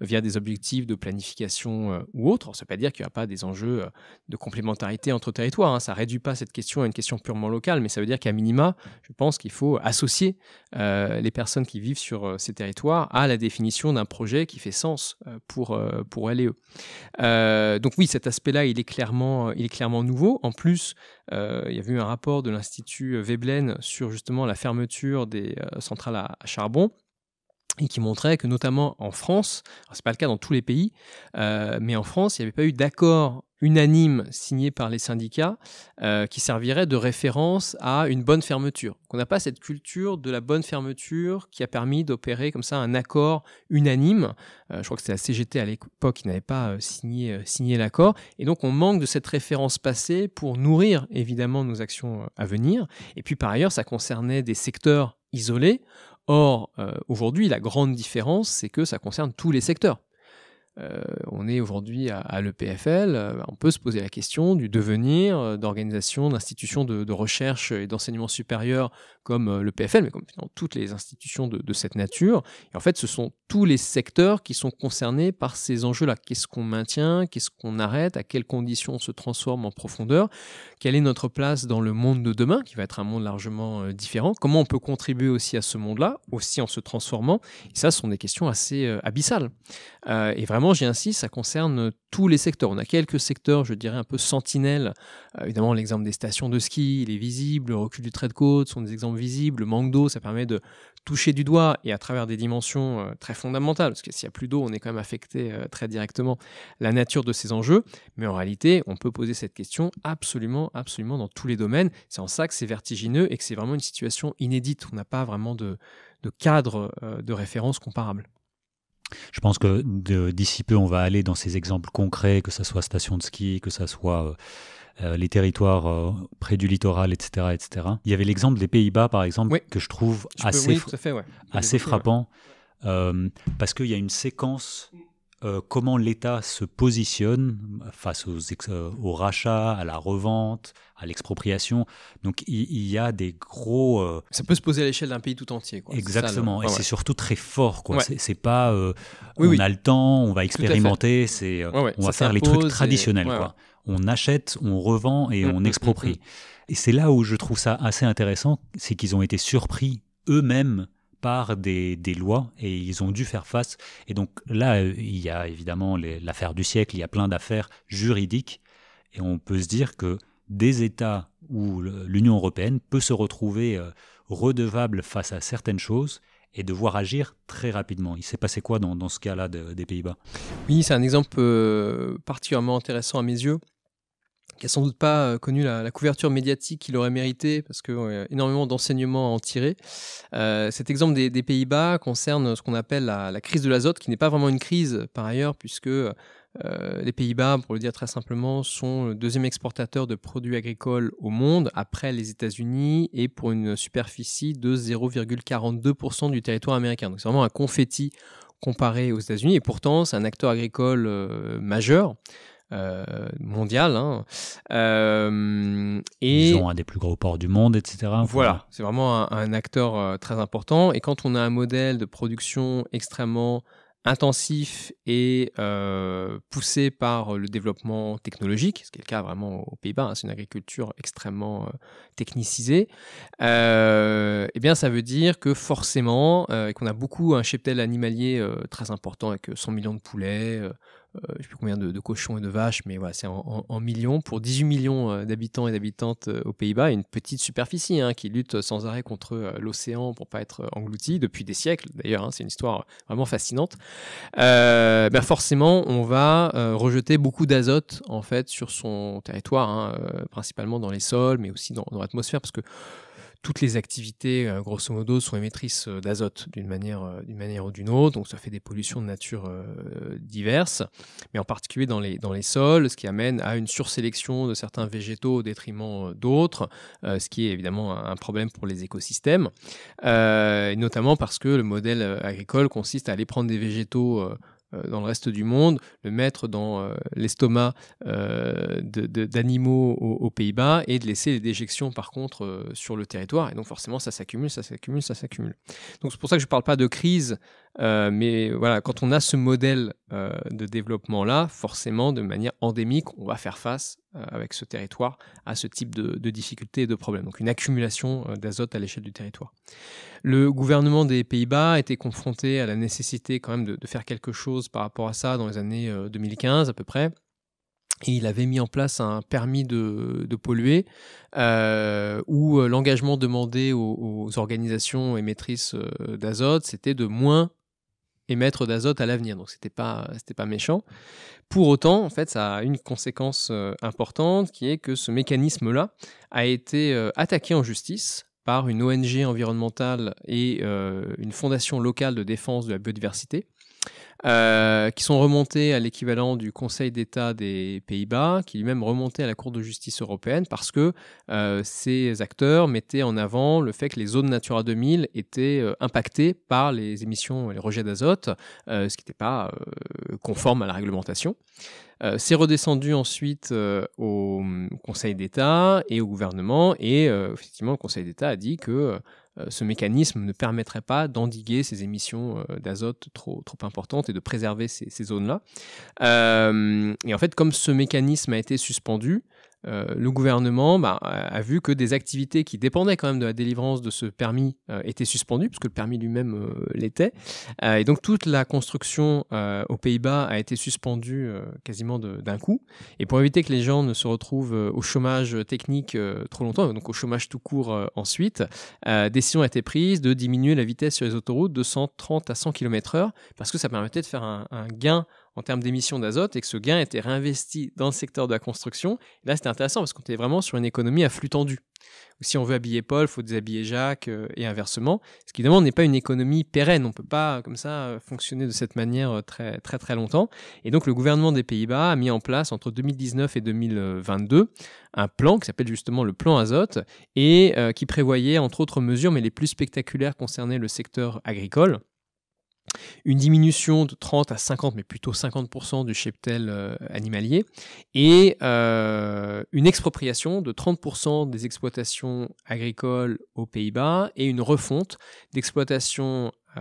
via des objectifs de planification ou autre, ça ne veut pas dire qu'il n'y a pas des enjeux de complémentarité entre territoires, hein. ça ne réduit pas cette question à une question purement locale, mais ça veut dire qu'à minima, je pense qu'il faut associer euh, les personnes qui vivent sur euh, ces territoires à la définition d'un projet qui fait sens euh, pour, pour elle et eux. donc oui, cet aspect-là, il, est clairement, il est clairement nouveau. En plus, il y a eu un rapport de l'Institut Veblen sur justement la fermeture des centrales à charbon et qui montrait que notamment en France, c'est pas le cas dans tous les pays, euh, mais en France, il n'y avait pas eu d'accord unanime signé par les syndicats euh, qui servirait de référence à une bonne fermeture. Qu'on n'a pas cette culture de la bonne fermeture qui a permis d'opérer comme ça un accord unanime. Euh, je crois que c'est la CGT à l'époque qui n'avait pas signé l'accord. Et donc on manque de cette référence passée pour nourrir évidemment nos actions à venir. Et puis par ailleurs, ça concernait des secteurs isolés. Or, euh, aujourd'hui, la grande différence, c'est que ça concerne tous les secteurs. Euh, on est aujourd'hui à, l'EPFL, euh, on peut se poser la question du devenir euh, d'organisations, d'institutions de, recherche et d'enseignement supérieur comme l'EPFL, mais comme dans toutes les institutions de, cette nature. Et en fait, ce sont tous les secteurs qui sont concernés par ces enjeux-là. Qu'est-ce qu'on maintient Qu'est-ce qu'on arrête À quelles conditions on se transforme en profondeur Quelle est notre place dans le monde de demain, qui va être un monde largement différent Comment on peut contribuer aussi à ce monde-là, aussi en se transformant Et ça, ce sont des questions assez abyssales. et vraiment, évidemment, insiste, ça concerne tous les secteurs. On a quelques secteurs, je dirais, un peu sentinelles. Euh, évidemment, l'exemple des stations de ski, il est visible. Le recul du trait de côte sont des exemples visibles. Le manque d'eau, ça permet de toucher du doigt et à travers des dimensions euh, très fondamentales. Parce que s'il n'y a plus d'eau, on est quand même affecté euh, très directement la nature de ces enjeux. Mais en réalité, on peut poser cette question absolument, absolument dans tous les domaines. C'est en ça que c'est vertigineux et que c'est vraiment une situation inédite. On n'a pas vraiment de cadre de référence comparable. Je pense que d'ici peu, on va aller dans ces exemples concrets, que ce soit station de ski, que ce soit euh, euh, les territoires euh, près du littoral, etc., etc. Il y avait l'exemple des Pays-Bas, par exemple, que je trouve assez, frappant, parce qu'il y a une séquence euh, comment l'État se positionne face aux euh, rachats, à la revente, à l'expropriation. Donc il, y a des gros. Euh, ça peut se poser à l'échelle d'un pays tout entier. Exactement. Et c'est surtout très fort. C'est, pas on a le temps, on va expérimenter, on va faire les trucs traditionnels. On achète, on revend et mm, on mm, exproprie. Mm, et c'est là où je trouve ça assez intéressant, c'est qu'ils ont été surpris eux-mêmes par des, lois et ils ont dû faire face. Et donc là, euh, il y a évidemment l'affaire du siècle, il y a plein d'affaires juridiques et on peut se dire que des États ou l'Union européenne peut se retrouver euh, redevable face à certaines choses et devoir agir très rapidement. Il s'est passé quoi dans, ce cas-là des Pays-Bas Oui, c'est un exemple euh, particulièrement intéressant à mes yeux qui n'a sans doute pas euh, connu la, couverture médiatique qu'il aurait mérité parce qu'il y a énormément d'enseignements à en tirer. Euh, cet exemple des, Pays-Bas concerne ce qu'on appelle la, crise de l'azote, qui n'est pas vraiment une crise par ailleurs, puisque euh, les Pays-Bas, pour le dire très simplement, sont le deuxième exportateur de produits agricoles au monde, après les États-Unis, et pour une superficie de 0,42% du territoire américain. Donc c'est vraiment un confetti comparé aux États-Unis, et pourtant c'est un acteur agricole majeur. Euh, mondial hein. euh, et... Ils ont un des plus gros ports du monde, etc. Voilà, c'est vraiment un, acteur euh, très important. Et quand on a un modèle de production extrêmement intensif et poussé par le développement technologique, ce qui est le cas vraiment aux Pays-Bas, hein, c'est une agriculture extrêmement technicisée, euh, eh bien ça veut dire que forcément, qu'on a beaucoup un cheptel animalier très important avec 100 millions de poulets, euh, je ne sais plus combien de, cochons et de vaches, mais voilà, c'est en, millions, pour 18 millions euh, d'habitants et d'habitantes euh, aux Pays-Bas, une petite superficie hein, qui lutte sans arrêt contre l'océan pour pas être engloutie depuis des siècles d'ailleurs, hein, c'est une histoire vraiment fascinante. Euh, ben forcément, on va rejeter beaucoup d'azote en fait sur son territoire, hein, principalement dans les sols, mais aussi dans, dans l'atmosphère, parce que toutes les activités, euh, grosso modo, sont émettrices euh, d'azote euh, d'une manière, ou d'une autre. Donc ça fait des pollutions de nature diverses, mais en particulier dans les, dans les sols, ce qui amène à une sursélection de certains végétaux au détriment d'autres, ce qui est évidemment un problème pour les écosystèmes, notamment parce que le modèle agricole consiste à aller prendre des végétaux euh, dans le reste du monde, le mettre dans euh, l'estomac euh, d'animaux aux, Pays-Bas et de laisser les déjections par contre sur le territoire. Et donc forcément, ça s'accumule, ça s'accumule, ça s'accumule. Donc c'est pour ça que je ne parle pas de crise, mais voilà, quand on a ce modèle de développement-là, forcément, de manière endémique, on va faire face euh, avec ce territoire à ce type de, difficultés et de problèmes. Donc une accumulation euh, d'azote à l'échelle du territoire. Le gouvernement des Pays-Bas était confronté à la nécessité quand même de, faire quelque chose par rapport à ça dans les années 2015 euh, à peu près. Et il avait mis en place un permis de, polluer où l'engagement demandé aux, aux, organisations émettrices d'azote, c'était de moins émettre d'azote à l'avenir. Donc c'était pas c'était pas méchant. Pour autant, en fait, ça a une conséquence euh, importante qui est que ce mécanisme-là a été euh, attaqué en justice par une ONG environnementale et euh, une fondation locale de défense de la biodiversité euh, qui sont remontés à l'équivalent du Conseil d'État des Pays-Bas, qui lui-même remontait à la Cour de justice européenne, parce que euh, ces acteurs mettaient en avant le fait que les zones Natura 2000 étaient euh, impactées par les émissions et les rejets d'azote, ce qui n'était pas conforme à la réglementation. c'est redescendu ensuite au hum, Conseil d'État et au gouvernement, et effectivement, le Conseil d'État a dit que euh, ce mécanisme ne permettrait pas d'endiguer ces émissions euh, d'azote trop, importantes et de préserver ces zones-là. Euh, et en fait, comme ce mécanisme a été suspendu, euh, le gouvernement bah, a vu que des activités qui dépendaient quand même de la délivrance de ce permis euh, étaient suspendues, puisque le permis lui-même euh, l'était. et donc toute la construction aux Pays-Bas a été suspendue quasiment d'un coup. Et pour éviter que les gens ne se retrouvent au chômage technique trop longtemps, donc au chômage tout court ensuite, décision a été prise de diminuer la vitesse sur les autoroutes de 130 à 100 km/h, parce que ça permettait de faire un gain en termes d'émissions d'azote et que ce gain était réinvesti dans le secteur de la construction. là, c'était intéressant parce qu'on était vraiment sur une économie à flux tendu. Si on veut habiller Paul, il faut déshabiller Jacques euh, et inversement. Ce qui, évidemment, n'est pas une économie pérenne. On ne peut pas, euh, comme ça, euh, fonctionner de cette manière très, très, très longtemps. Et donc, le gouvernement des Pays-Bas a mis en place entre 2019 et 2022 un plan qui s'appelle justement le plan azote et qui prévoyait, entre autres mesures, mais les plus spectaculaires concernaient le secteur agricole une diminution de 30 à 50, mais plutôt 50% du cheptel euh, animalier, et euh, une expropriation de 30% des exploitations agricoles aux Pays-Bas, et une refonte d'exploitation euh,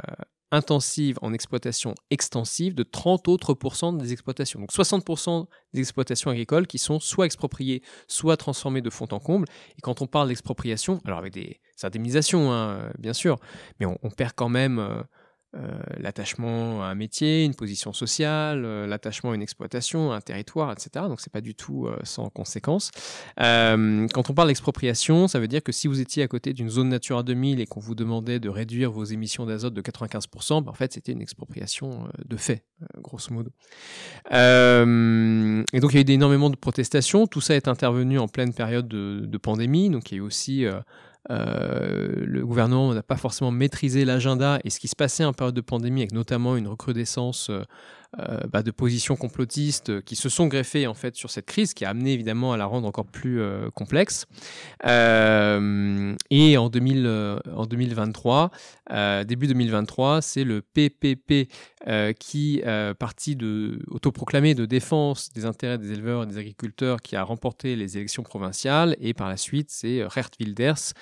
intensive en exploitation extensive de 30 autres des exploitations. Donc 60% des exploitations agricoles qui sont soit expropriées, soit transformées de fond en comble. Et quand on parle d'expropriation, alors avec des, indemnisations, hein, bien sûr, mais on perd quand même... Euh, l'attachement à un métier, une position sociale, euh, l'attachement à une exploitation, à un territoire, etc. Donc c'est pas du tout euh, sans conséquence. quand on parle d'expropriation, ça veut dire que si vous étiez à côté d'une zone Natura 2000 et qu'on vous demandait de réduire vos émissions d'azote de 95%, ben, en fait c'était une expropriation de fait, grosso modo. et donc il y a eu énormément de protestations. Tout ça est intervenu en pleine période de, de pandémie, donc il y a eu aussi euh, le gouvernement n'a pas forcément maîtrisé l'agenda et ce qui se passait en période de pandémie, avec notamment une recrudescence euh, euh, bah, de positions complotistes euh, qui se sont greffées en fait sur cette crise, qui a amené évidemment à la rendre encore plus euh, complexe. et en, 2000, en 2023, début 2023, c'est le PPP qui, parti de, autoproclamé de défense des intérêts des éleveurs et des agriculteurs, qui a remporté les élections provinciales. Et par la suite, c'est Gert Wilders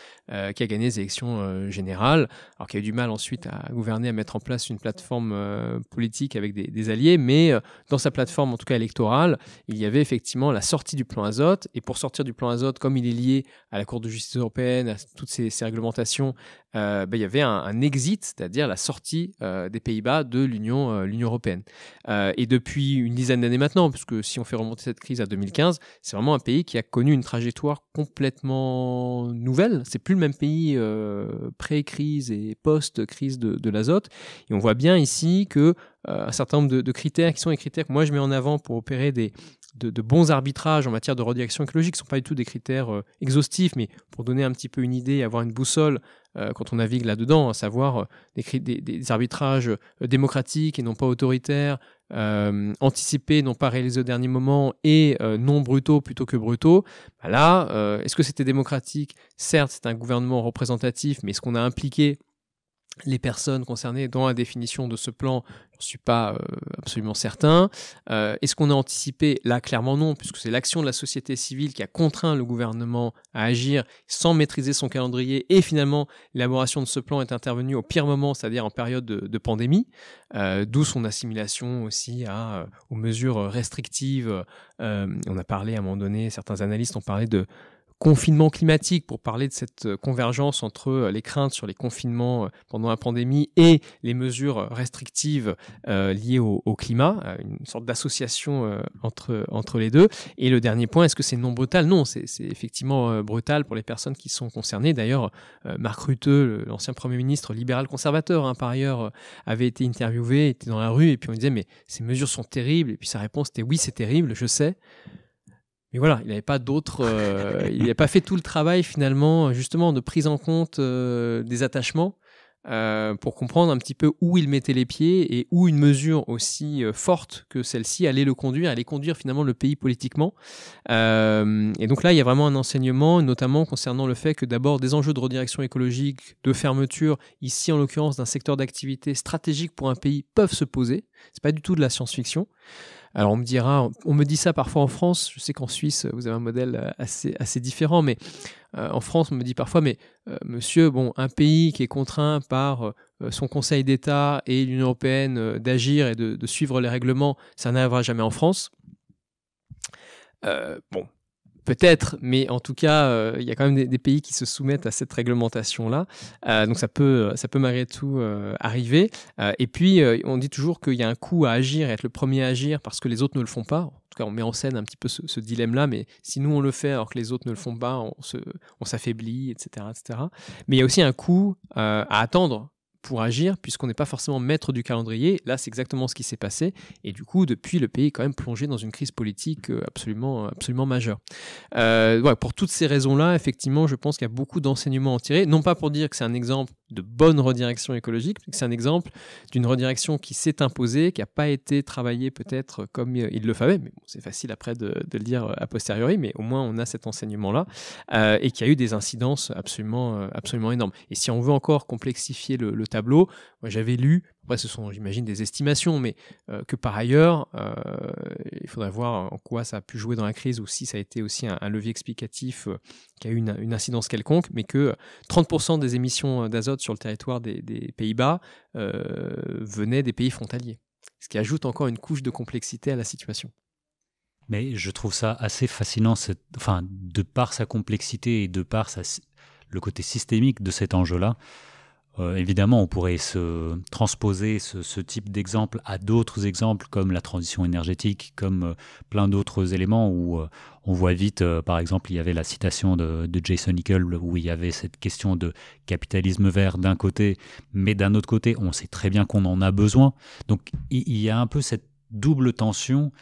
qui a gagné les élections générales, alors qu'il a eu du mal ensuite à gouverner, à mettre en place une plateforme politique avec des alliés mais euh, dans sa plateforme, en tout cas électorale, il y avait effectivement la sortie du plan azote. Et pour sortir du plan azote, comme il est lié à la Cour de justice européenne, à toutes ces réglementations, euh, ben, il y avait un, un exit, c'est-à-dire la sortie euh, des Pays-Bas de l'Union euh, européenne. Euh, et depuis une dizaine d'années maintenant, puisque si on fait remonter cette crise à 2015, c'est vraiment un pays qui a connu une trajectoire complètement nouvelle. C'est plus le même pays euh, pré-crise et post-crise de, de l'azote. Et on voit bien ici que un certain nombre de, de critères qui sont les critères que moi je mets en avant pour opérer des, de, bons arbitrages en matière de redirection écologique ne sont pas du tout des critères euh, exhaustifs, mais pour donner un petit peu une idée, avoir une boussole euh, quand on navigue là-dedans, à savoir euh, des, arbitrages démocratiques et non pas autoritaires, anticipés, non pas réalisés au dernier moment, et non brutaux plutôt que brutaux, bah là, est-ce que c'était démocratique Certes, c'est un gouvernement représentatif, mais est-ce qu'on a impliqué les personnes concernées dans la définition de ce plan Je ne suis pas euh, absolument certain. Euh, est-ce qu'on a anticipé Là, clairement non, puisque c'est l'action de la société civile qui a contraint le gouvernement à agir sans maîtriser son calendrier. Et finalement, l'élaboration de ce plan est intervenue au pire moment, c'est-à-dire en période de, pandémie, euh, d'où son assimilation aussi aux mesures restrictives. on a parlé à un moment donné, certains analystes ont parlé de confinement climatique pour parler de cette euh, convergence entre euh, les craintes sur les confinements euh, pendant la pandémie et les mesures restrictives liées au, climat, une sorte d'association entre, entre les deux. Et le dernier point, est-ce que c'est non brutal Non, c'est effectivement brutal pour les personnes qui sont concernées. D'ailleurs, Marc Rutte, l'ancien Premier ministre libéral conservateur, hein, par ailleurs, avait été interviewé, était dans la rue, et puis on disait, mais ces mesures sont terribles, et puis sa réponse était, oui, c'est terrible, je sais, mais voilà, il n'avait pas d'autres. Euh, il pas fait tout le travail finalement, justement, de prise en compte euh, des attachements euh, pour comprendre un petit peu où il mettait les pieds et où une mesure aussi forte que celle-ci allait le conduire, allait conduire finalement le pays politiquement. et donc là, il y a vraiment un enseignement, notamment concernant le fait que d'abord des enjeux de redirection écologique, de fermeture, ici en l'occurrence d'un secteur d'activité stratégique pour un pays, peuvent se poser. C'est pas du tout de la science-fiction. Alors on me dira, on me dit ça parfois en France, je sais qu'en Suisse vous avez un modèle euh, assez, assez différent, mais euh, en France on me dit parfois, mais euh, monsieur, bon, un pays qui est contraint par son Conseil d'État et l'Union européenne d'agir et de, de, suivre les règlements, ça n'arrivera jamais en France. bon, Peut-être, mais en tout cas, euh, il y a quand même des, pays qui se soumettent à cette réglementation-là. Euh, donc ça peut, ça peut malgré tout euh, arriver. et puis, on dit toujours qu'il y a un coût à agir, et être le premier à agir parce que les autres ne le font pas. En tout cas, on met en scène un petit peu ce, dilemme-là, mais si nous on le fait alors que les autres ne le font pas, on s'affaiblit, on etc., etc. Mais il y a aussi un coût à attendre pour agir, puisqu'on n'est pas forcément maître du calendrier. Là, c'est exactement ce qui s'est passé. Et du coup, depuis, le pays est quand même plongé dans une crise politique euh, absolument, euh, absolument majeure. Euh, pour toutes ces raisons-là, effectivement, je pense qu'il y a beaucoup d'enseignements à en tirer. Non pas pour dire que c'est un exemple de bonne redirection écologique, mais que c'est un exemple d'une redirection qui s'est imposée, qui n'a pas été travaillée peut-être comme il le fallait. Mais c'est facile après de, le dire a posteriori, mais au moins on a cet enseignement-là. et qui a eu des incidences absolument, absolument énormes. Et si on veut encore complexifier le tableau. Moi, j'avais lu, après ce sont, j'imagine, des estimations, mais euh, que par ailleurs, euh, il faudrait voir en quoi ça a pu jouer dans la crise ou si ça a été aussi un, levier explicatif euh, qui a eu une, incidence quelconque, mais que 30% des émissions d'azote sur le territoire des, Pays-Bas venaient des pays frontaliers, ce qui ajoute encore une couche de complexité à la situation. Mais je trouve ça assez fascinant, cette, enfin, de par sa complexité et de par sa, le côté systémique de cet enjeu-là, euh, évidemment, on pourrait se transposer ce, type d'exemple à d'autres exemples comme la transition énergétique, comme euh, plein d'autres éléments où euh, on voit vite, par exemple, il y avait la citation de, Jason Nickel où il y avait cette question de capitalisme vert d'un côté, mais d'un autre côté, on sait très bien qu'on en a besoin. Donc il, y a un peu cette double tension,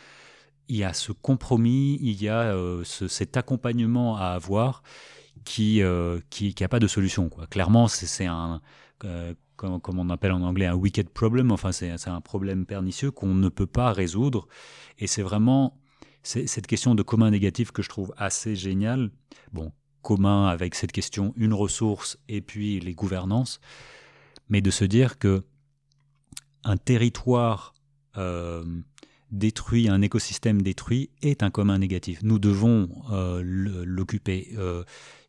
il y a ce compromis, il y a cet accompagnement à avoir qui n'a euh, qui a pas de solution quoi. Clairement, c'est un euh, comme, on appelle en anglais un wicked problem. Enfin, c'est un problème pernicieux qu'on ne peut pas résoudre. Et c'est vraiment cette question de commun négatif que je trouve assez géniale. Bon, commun avec cette question une ressource et puis les gouvernances, mais de se dire que un territoire euh, détruit, un écosystème détruit est un commun négatif. Nous devons l'occuper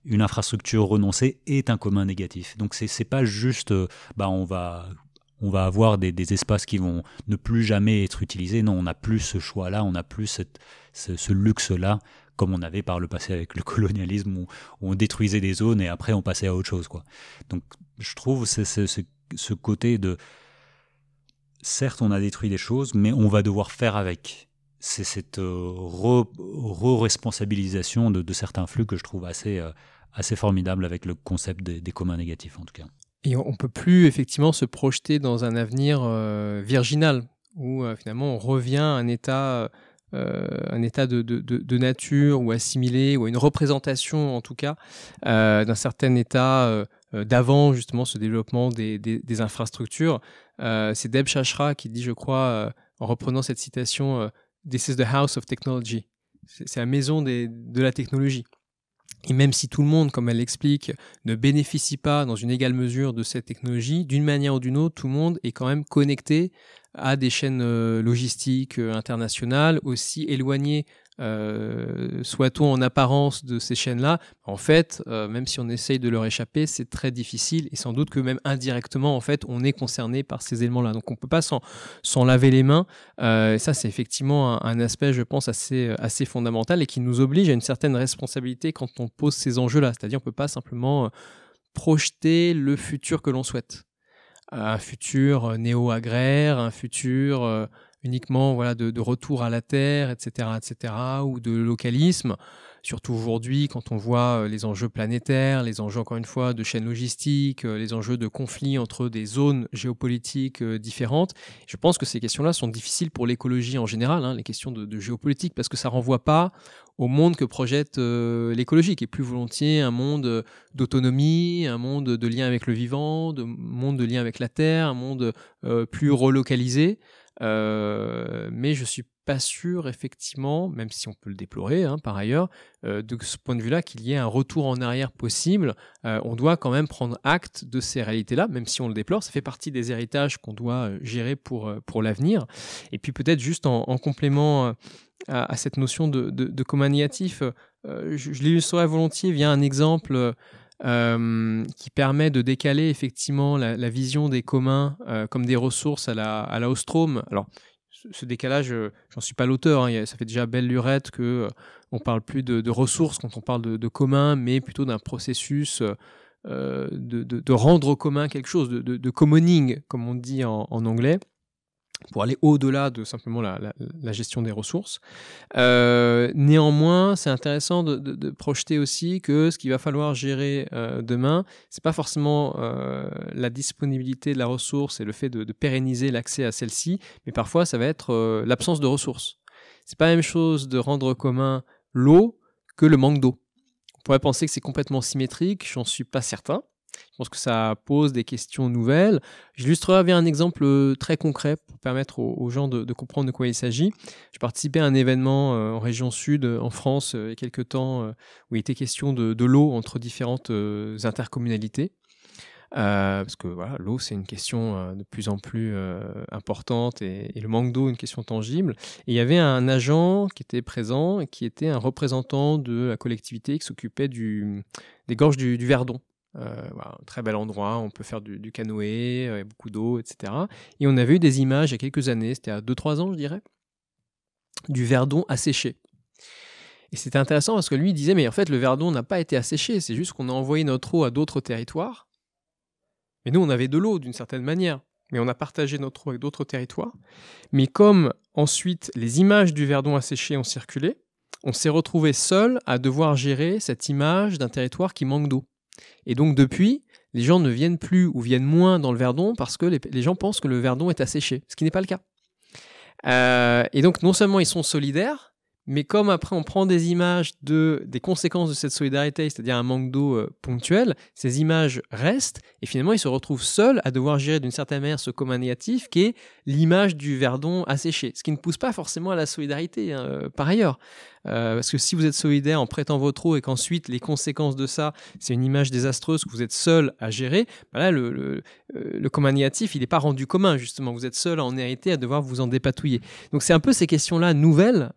une infrastructure renoncée est un commun négatif. Donc c'est n'est pas juste euh, bah on va on va avoir des, espaces qui vont ne plus jamais être utilisés. Non, on n'a plus ce choix-là, on n'a plus ce, luxe-là, comme on avait par le passé avec le colonialisme, où, on détruisait des zones et après on passait à autre chose. Quoi. Donc je trouve ce côté de... Certes, on a détruit des choses, mais on va devoir faire avec c'est cette euh, re-responsabilisation de, certains flux que je trouve assez, euh, assez formidable avec le concept des, communs négatifs en tout cas. Et on ne peut plus effectivement se projeter dans un avenir euh, virginal, où finalement on revient à un état, un état de, de, nature ou assimilé, ou à une représentation en tout cas, d'un certain état d'avant justement ce développement des, des, des infrastructures. C'est Deb Chachra qui dit, je crois, en reprenant cette citation This is the house of technology. C'est la maison de la technologie. Et même si tout le monde, comme elle l'explique, ne bénéficie pas dans une égale mesure de cette technologie, d'une manière ou d'une autre, tout le monde est quand même connecté à des chaînes euh, logistiques euh, internationales, aussi éloignées euh, soit-on en apparence de ces chaînes-là, en fait, euh, même si on essaye de leur échapper, c'est très difficile et sans doute que même indirectement, en fait, on est concerné par ces éléments-là. Donc on ne peut pas s'en laver les mains. Euh, et ça, c'est effectivement un, aspect, je pense, assez, fondamental et qui nous oblige à une certaine responsabilité quand on pose ces enjeux-là. C'est-à-dire on ne peut pas simplement projeter le futur que l'on souhaite un futur néo-agraire, un futur uniquement voilà de, retour à la terre, etc., etc., ou de localisme. Surtout aujourd'hui, quand on voit euh, les enjeux planétaires, les enjeux encore une fois de chaînes logistiques, euh, les enjeux de conflits entre des zones géopolitiques euh, différentes, je pense que ces questions-là sont difficiles pour l'écologie en général, hein, les questions de, géopolitique, parce que ça renvoie pas au monde que projette l'écologie, qui est plus volontiers un monde d'autonomie, un monde de lien avec le vivant, de monde de lien avec la terre, un monde plus relocalisé. Euh, mais je suis pas sûr, effectivement, même si on peut le déplorer hein, par ailleurs, euh, de ce point de vue-là, qu'il y ait un retour en arrière possible. Euh, on doit quand même prendre acte de ces réalités-là, même si on le déplore. Ça fait partie des héritages qu'on doit gérer pour, pour l'avenir. Et puis peut-être juste en, complément à, cette notion de, de, de je, je l'illustrerai volontiers via un exemple. Euh, qui permet de décaler effectivement la, vision des communs euh, comme des ressources à la, à la Ostrom. Alors, ce, décalage, euh, j'en suis pas l'auteur, hein. ça fait déjà belle lurette que on parle plus de, ressources quand on parle de, communs, mais plutôt d'un processus de, de, rendre commun quelque chose, de, commoning, comme on dit en anglais pour aller au-delà de simplement la, gestion des ressources. Euh, néanmoins, c'est intéressant de, projeter aussi que ce qu'il va falloir gérer demain, euh, demain, c'est pas forcément euh, la disponibilité de la ressource et le fait de, pérenniser l'accès à celle-ci, mais parfois ça va être l'absence de ressources. C'est pas la même chose de rendre commun l'eau que le manque d'eau. On pourrait penser que c'est complètement symétrique, j'en suis pas certain. Je pense que ça pose des questions nouvelles. J'illustrerai avec un exemple euh, très concret pour permettre aux, gens de, comprendre de quoi il s'agit. Je participais à un événement euh, en région sud, euh, en France, il y a quelques temps, où il était question de, l'eau entre différentes intercommunalités. parce que l'eau c'est une question de plus en plus importante et, le manque d'eau une question tangible. il y avait un agent qui était présent, qui était un représentant de la collectivité qui s'occupait des gorges du Verdon. Euh, un très bel endroit, on peut faire du, du canoë, a euh, beaucoup d'eau, etc. Et on avait eu des images il y a quelques années, c'était à 2-3 ans je dirais, du verdon asséché. Et c'était intéressant parce que lui disait, mais en fait le verdon n'a pas été asséché, c'est juste qu'on a envoyé notre eau à d'autres territoires. Mais nous, on avait de l'eau d'une certaine manière, mais on a partagé notre eau avec d'autres territoires. Mais comme ensuite les images du verdon asséché ont circulé, on s'est retrouvé seul à devoir gérer cette image d'un territoire qui manque d'eau. Et donc depuis, les gens ne viennent plus ou viennent moins dans le Verdon parce que les, gens pensent que le Verdon est asséché, ce qui n'est pas le cas. Euh, et donc non seulement ils sont solidaires, mais comme après on prend des images de, des conséquences de cette solidarité, c'est-à-dire un manque d'eau euh, ponctuel, ces images restent et finalement ils se retrouvent seuls à devoir gérer d'une certaine manière ce commun négatif qui est l'image du verdon asséché, ce qui ne pousse pas forcément à la solidarité hein, euh, par ailleurs. Euh, parce que si vous êtes solidaire en prêtant votre eau et qu'ensuite les conséquences de ça, c'est une image désastreuse que vous êtes seul à gérer, bah le, le, commun négatif il n'est pas rendu commun justement, vous êtes seul à en hériter, à devoir vous en dépatouiller. Donc c'est un peu ces questions-là nouvelles.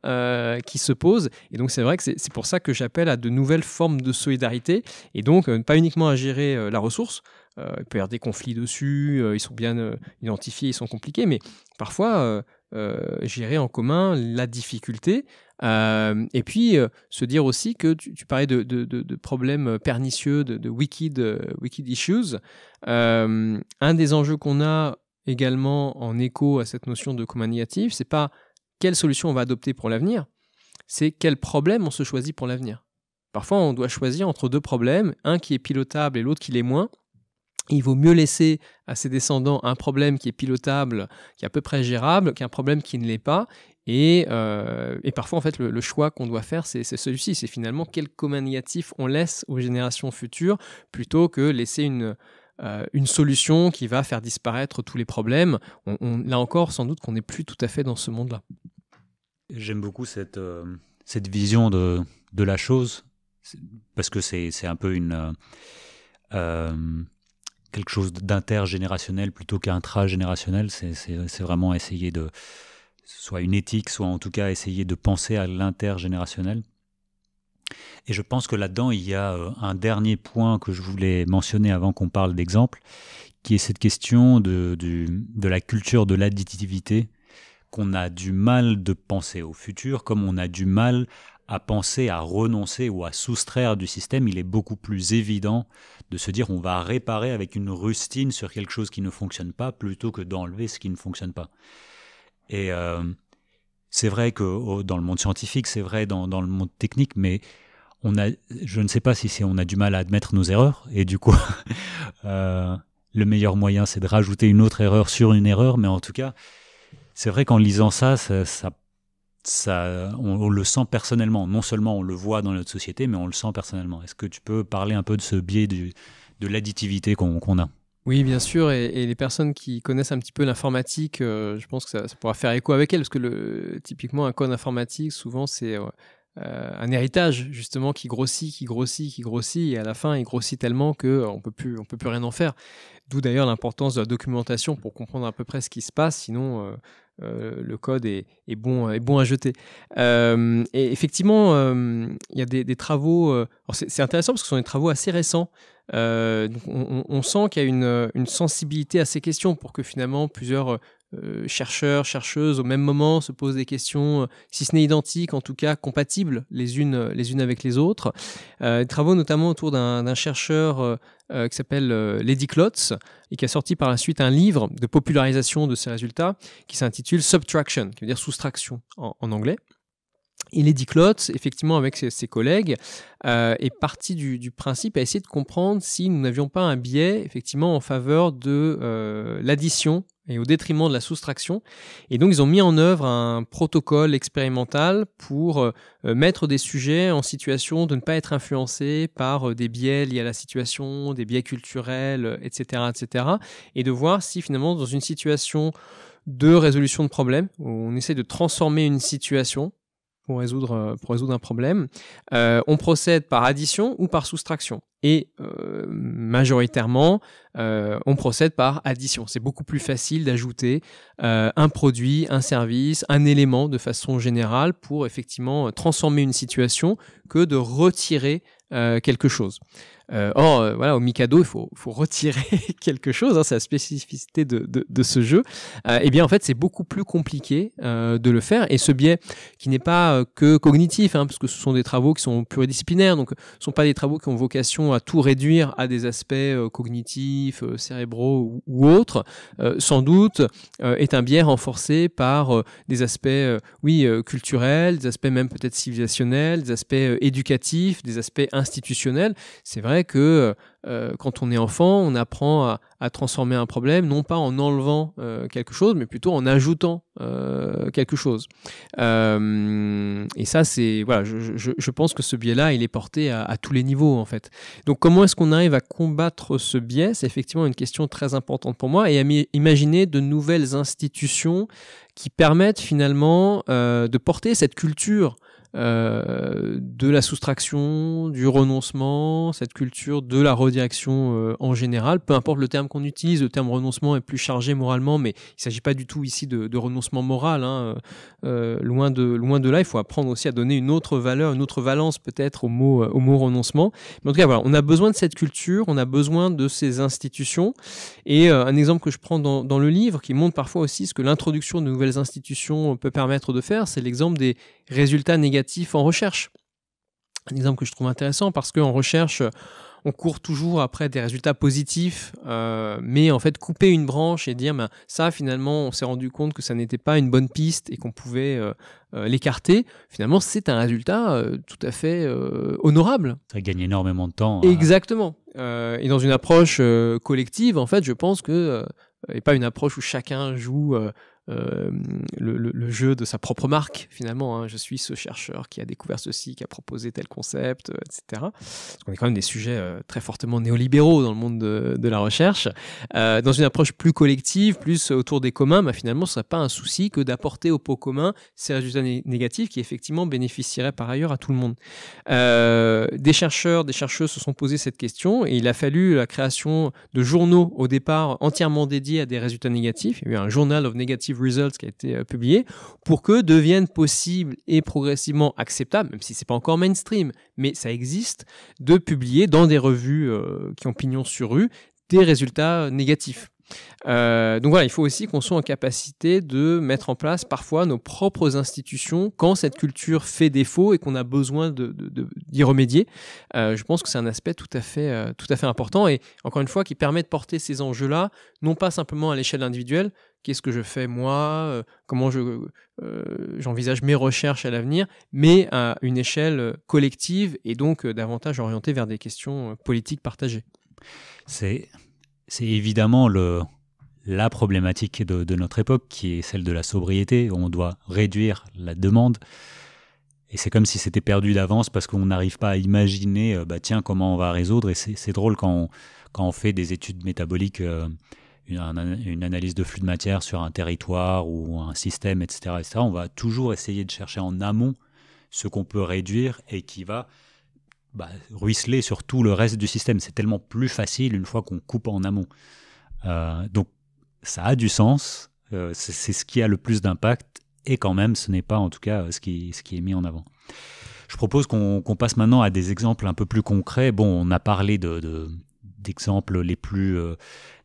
Euh, qui se posent. Et donc c'est vrai que c'est pour ça que j'appelle à de nouvelles formes de solidarité, et donc euh, pas uniquement à gérer euh, la ressource. il peut y avoir des conflits dessus, ils sont bien identifiés, ils sont compliqués, mais parfois gérer en commun la difficulté. et puis se dire aussi que tu, tu parlais de, de, problèmes pernicieux, de, wicked, wicked, issues. un des enjeux qu'on a également en écho à cette notion de négatif c'est pas quelle solution on va adopter pour l'avenir, c'est quel problème on se choisit pour l'avenir. Parfois, on doit choisir entre deux problèmes, un qui est pilotable et l'autre qui l'est moins. Il vaut mieux laisser à ses descendants un problème qui est pilotable, qui est à peu près gérable, qu'un problème qui ne l'est pas. Et, euh, parfois, en fait, le, choix qu'on doit faire, c'est celui-ci. C'est finalement quel négatif on laisse aux générations futures plutôt que laisser une, euh, solution qui va faire disparaître tous les problèmes. On, là encore, sans doute qu'on n'est plus tout à fait dans ce monde-là. J'aime beaucoup cette, euh, cette vision de, la chose, parce que c'est un peu une, euh, euh, quelque chose d'intergénérationnel plutôt qu'intragénérationnel. C'est vraiment essayer de, soit une éthique, soit en tout cas essayer de penser à l'intergénérationnel. Et je pense que là-dedans, il y a un dernier point que je voulais mentionner avant qu'on parle d'exemple, qui est cette question du, de la culture de l'additivité qu'on a du mal de penser au futur, comme on a du mal à penser, à renoncer ou à soustraire du système, il est beaucoup plus évident de se dire on va réparer avec une rustine sur quelque chose qui ne fonctionne pas plutôt que d'enlever ce qui ne fonctionne pas. Et euh, c'est vrai que dans le monde scientifique, c'est vrai dans, le monde technique, mais on a, je ne sais pas si c'est on a du mal à admettre nos erreurs et du coup. Euh, le meilleur moyen, c'est de rajouter une autre erreur sur une erreur, mais en tout cas, c'est vrai qu'en lisant ça, ça, ça, on, le sent personnellement. Non seulement on le voit dans notre société, mais on le sent personnellement. Est-ce que tu peux parler un peu de ce biais du, de l'additivité qu'on a oui, bien sûr, et, les personnes qui connaissent un petit peu l'informatique, euh, je pense que ça, pourra faire écho avec elles, parce que le, typiquement un code informatique, souvent c'est euh, euh, un héritage justement qui grossit, qui grossit, qui grossit, et à la fin il grossit tellement qu'on ne peut plus, on peut plus rien en faire. D'où d'ailleurs l'importance de la documentation pour comprendre à peu près ce qui se passe, sinon euh, le code est, bon, euh, est bon à jeter. Euh, et effectivement, il y a des, travaux. c'est intéressant parce que ce sont des travaux assez récents. on, sent qu'il y a une, sensibilité à ces questions pour que finalement plusieurs euh, chercheurs, chercheuses, au même moment, se posent des questions, euh, si ce n'est identiques, en tout cas compatibles les unes, euh, les unes avec les autres. des travaux notamment autour d'un chercheur qui s'appelle Lady Klotz et qui a sorti par la suite un livre de popularisation de ses résultats qui s'intitule Subtraction, qui veut dire soustraction en anglais. Et Lady Clot, effectivement, avec ses, collègues, euh, est parti du, principe à essayer de comprendre si nous n'avions pas un biais, effectivement, en faveur de euh, l'addition et au détriment de la soustraction. Et donc, ils ont mis en œuvre un protocole expérimental pour euh, mettre des sujets en situation de ne pas être influencés par des biais liés à la situation, des biais culturels, etc., etc., et de voir si finalement, dans une situation de résolution de problème, où on essaie de transformer une situation, euh, pour résoudre, un problème. Euh, on procède par addition ou par soustraction. Et euh, majoritairement, on procède par addition. C'est beaucoup plus facile d'ajouter un produit, un service, un élément de façon générale pour effectivement transformer une situation que de retirer quelque chose. Euh, or, euh, voilà, au Mikado, il faut, retirer quelque chose, hein, c'est la spécificité de, ce jeu. Et euh, eh bien, en fait, c'est beaucoup plus compliqué de le faire. Et ce biais, qui n'est pas que cognitif, hein, parce que ce sont des travaux qui sont pluridisciplinaires, donc ce sont pas des travaux qui ont vocation à tout réduire à des aspects cognitifs, cérébraux ou, ou autres, sans doute est un biais renforcé par des aspects, oui, culturels, des aspects même peut-être civilisationnels, des aspects éducatifs, des aspects institutionnels. C'est vrai que euh, quand on est enfant, on apprend à, transformer un problème, non pas en enlevant euh, quelque chose, mais plutôt en ajoutant euh, quelque chose. et ça, c'est voilà, je, pense que ce biais-là, il est porté à, tous les niveaux en fait. Donc, comment est-ce qu'on arrive à combattre ce biais C'est effectivement une question très importante pour moi et à imaginer de nouvelles institutions qui permettent finalement de porter cette culture euh, de la soustraction, du renoncement, cette culture de la redirection euh, en général, peu importe le terme qu'on utilise, le terme renoncement est plus chargé moralement, mais il ne s'agit pas du tout ici de, renoncement moral, hein. euh, loin, de, loin de là, il faut apprendre aussi à donner une autre valeur, une autre valence peut-être au mot, au mot renoncement. Mais en tout cas, voilà, on a besoin de cette culture, on a besoin de ces institutions, et un exemple que je prends dans, dans le livre, qui montre parfois aussi ce que l'introduction de nouvelles institutions peut permettre de faire, c'est l'exemple des résultats négatifs en recherche. Un exemple que je trouve intéressant parce qu'en recherche, on court toujours après des résultats positifs, euh, mais en fait couper une branche et dire ben, ça finalement on s'est rendu compte que ça n'était pas une bonne piste et qu'on pouvait euh, euh, l'écarter, finalement c'est un résultat tout à fait honorable. Ça gagne énormément de temps. Hein. Exactement. et dans une approche collective, en fait je pense que, et pas une approche où chacun joue le, jeu de sa propre marque, finalement. Hein. Je suis ce chercheur qui a découvert ceci, qui a proposé tel concept, euh, etc. Parce qu'on est quand même des sujets euh, très fortement néolibéraux dans le monde de, la recherche. Euh, dans une approche plus collective, plus autour des communs, mais bah, finalement, ce serait pas un souci que d'apporter au pot commun ces résultats négatifs qui, effectivement, bénéficieraient par ailleurs à tout le monde. des chercheurs, des chercheuses se sont posés cette question et il a fallu la création de journaux au départ entièrement dédiés à des résultats négatifs. Il y a eu un Journal of Negative Results qui a été euh, publié, pour que devienne possible et progressivement acceptable, même si ce n'est pas encore mainstream, mais ça existe, de publier dans des revues euh, qui ont pignon sur rue des résultats négatifs. Euh, donc voilà, il faut aussi qu'on soit en capacité de mettre en place parfois nos propres institutions quand cette culture fait défaut et qu'on a besoin d'y remédier. je pense que c'est un aspect tout à, fait, tout à fait important et encore une fois qui permet de porter ces enjeux-là, non pas simplement à l'échelle individuelle, qu'est-ce que je fais moi, euh, comment je, euh, j'envisage mes recherches à l'avenir, mais à une échelle euh, collective et donc davantage orientée vers des questions politiques partagées. C'est, évidemment le, la problématique de, notre époque, qui est celle de la sobriété. On doit réduire la demande. Et c'est comme si c'était perdu d'avance parce qu'on n'arrive pas à imaginer, bah tiens, comment on va résoudre. Et c'est drôle quand on, quand on fait des études métaboliques une, analyse de flux de matière sur un territoire ou un système, etc., etc., on va toujours essayer de chercher en amont ce qu'on peut réduire et qui va bah, ruisseler sur tout le reste du système. C'est tellement plus facile une fois qu'on coupe en amont. Euh, donc ça a du sens, euh, c'est ce qui a le plus d'impact et quand même ce n'est pas en tout cas euh, ce qui, ce qui est mis en avant. Je propose qu'on passe maintenant à des exemples un peu plus concrets. Bon, on a parlé de d'exemples les plus, euh,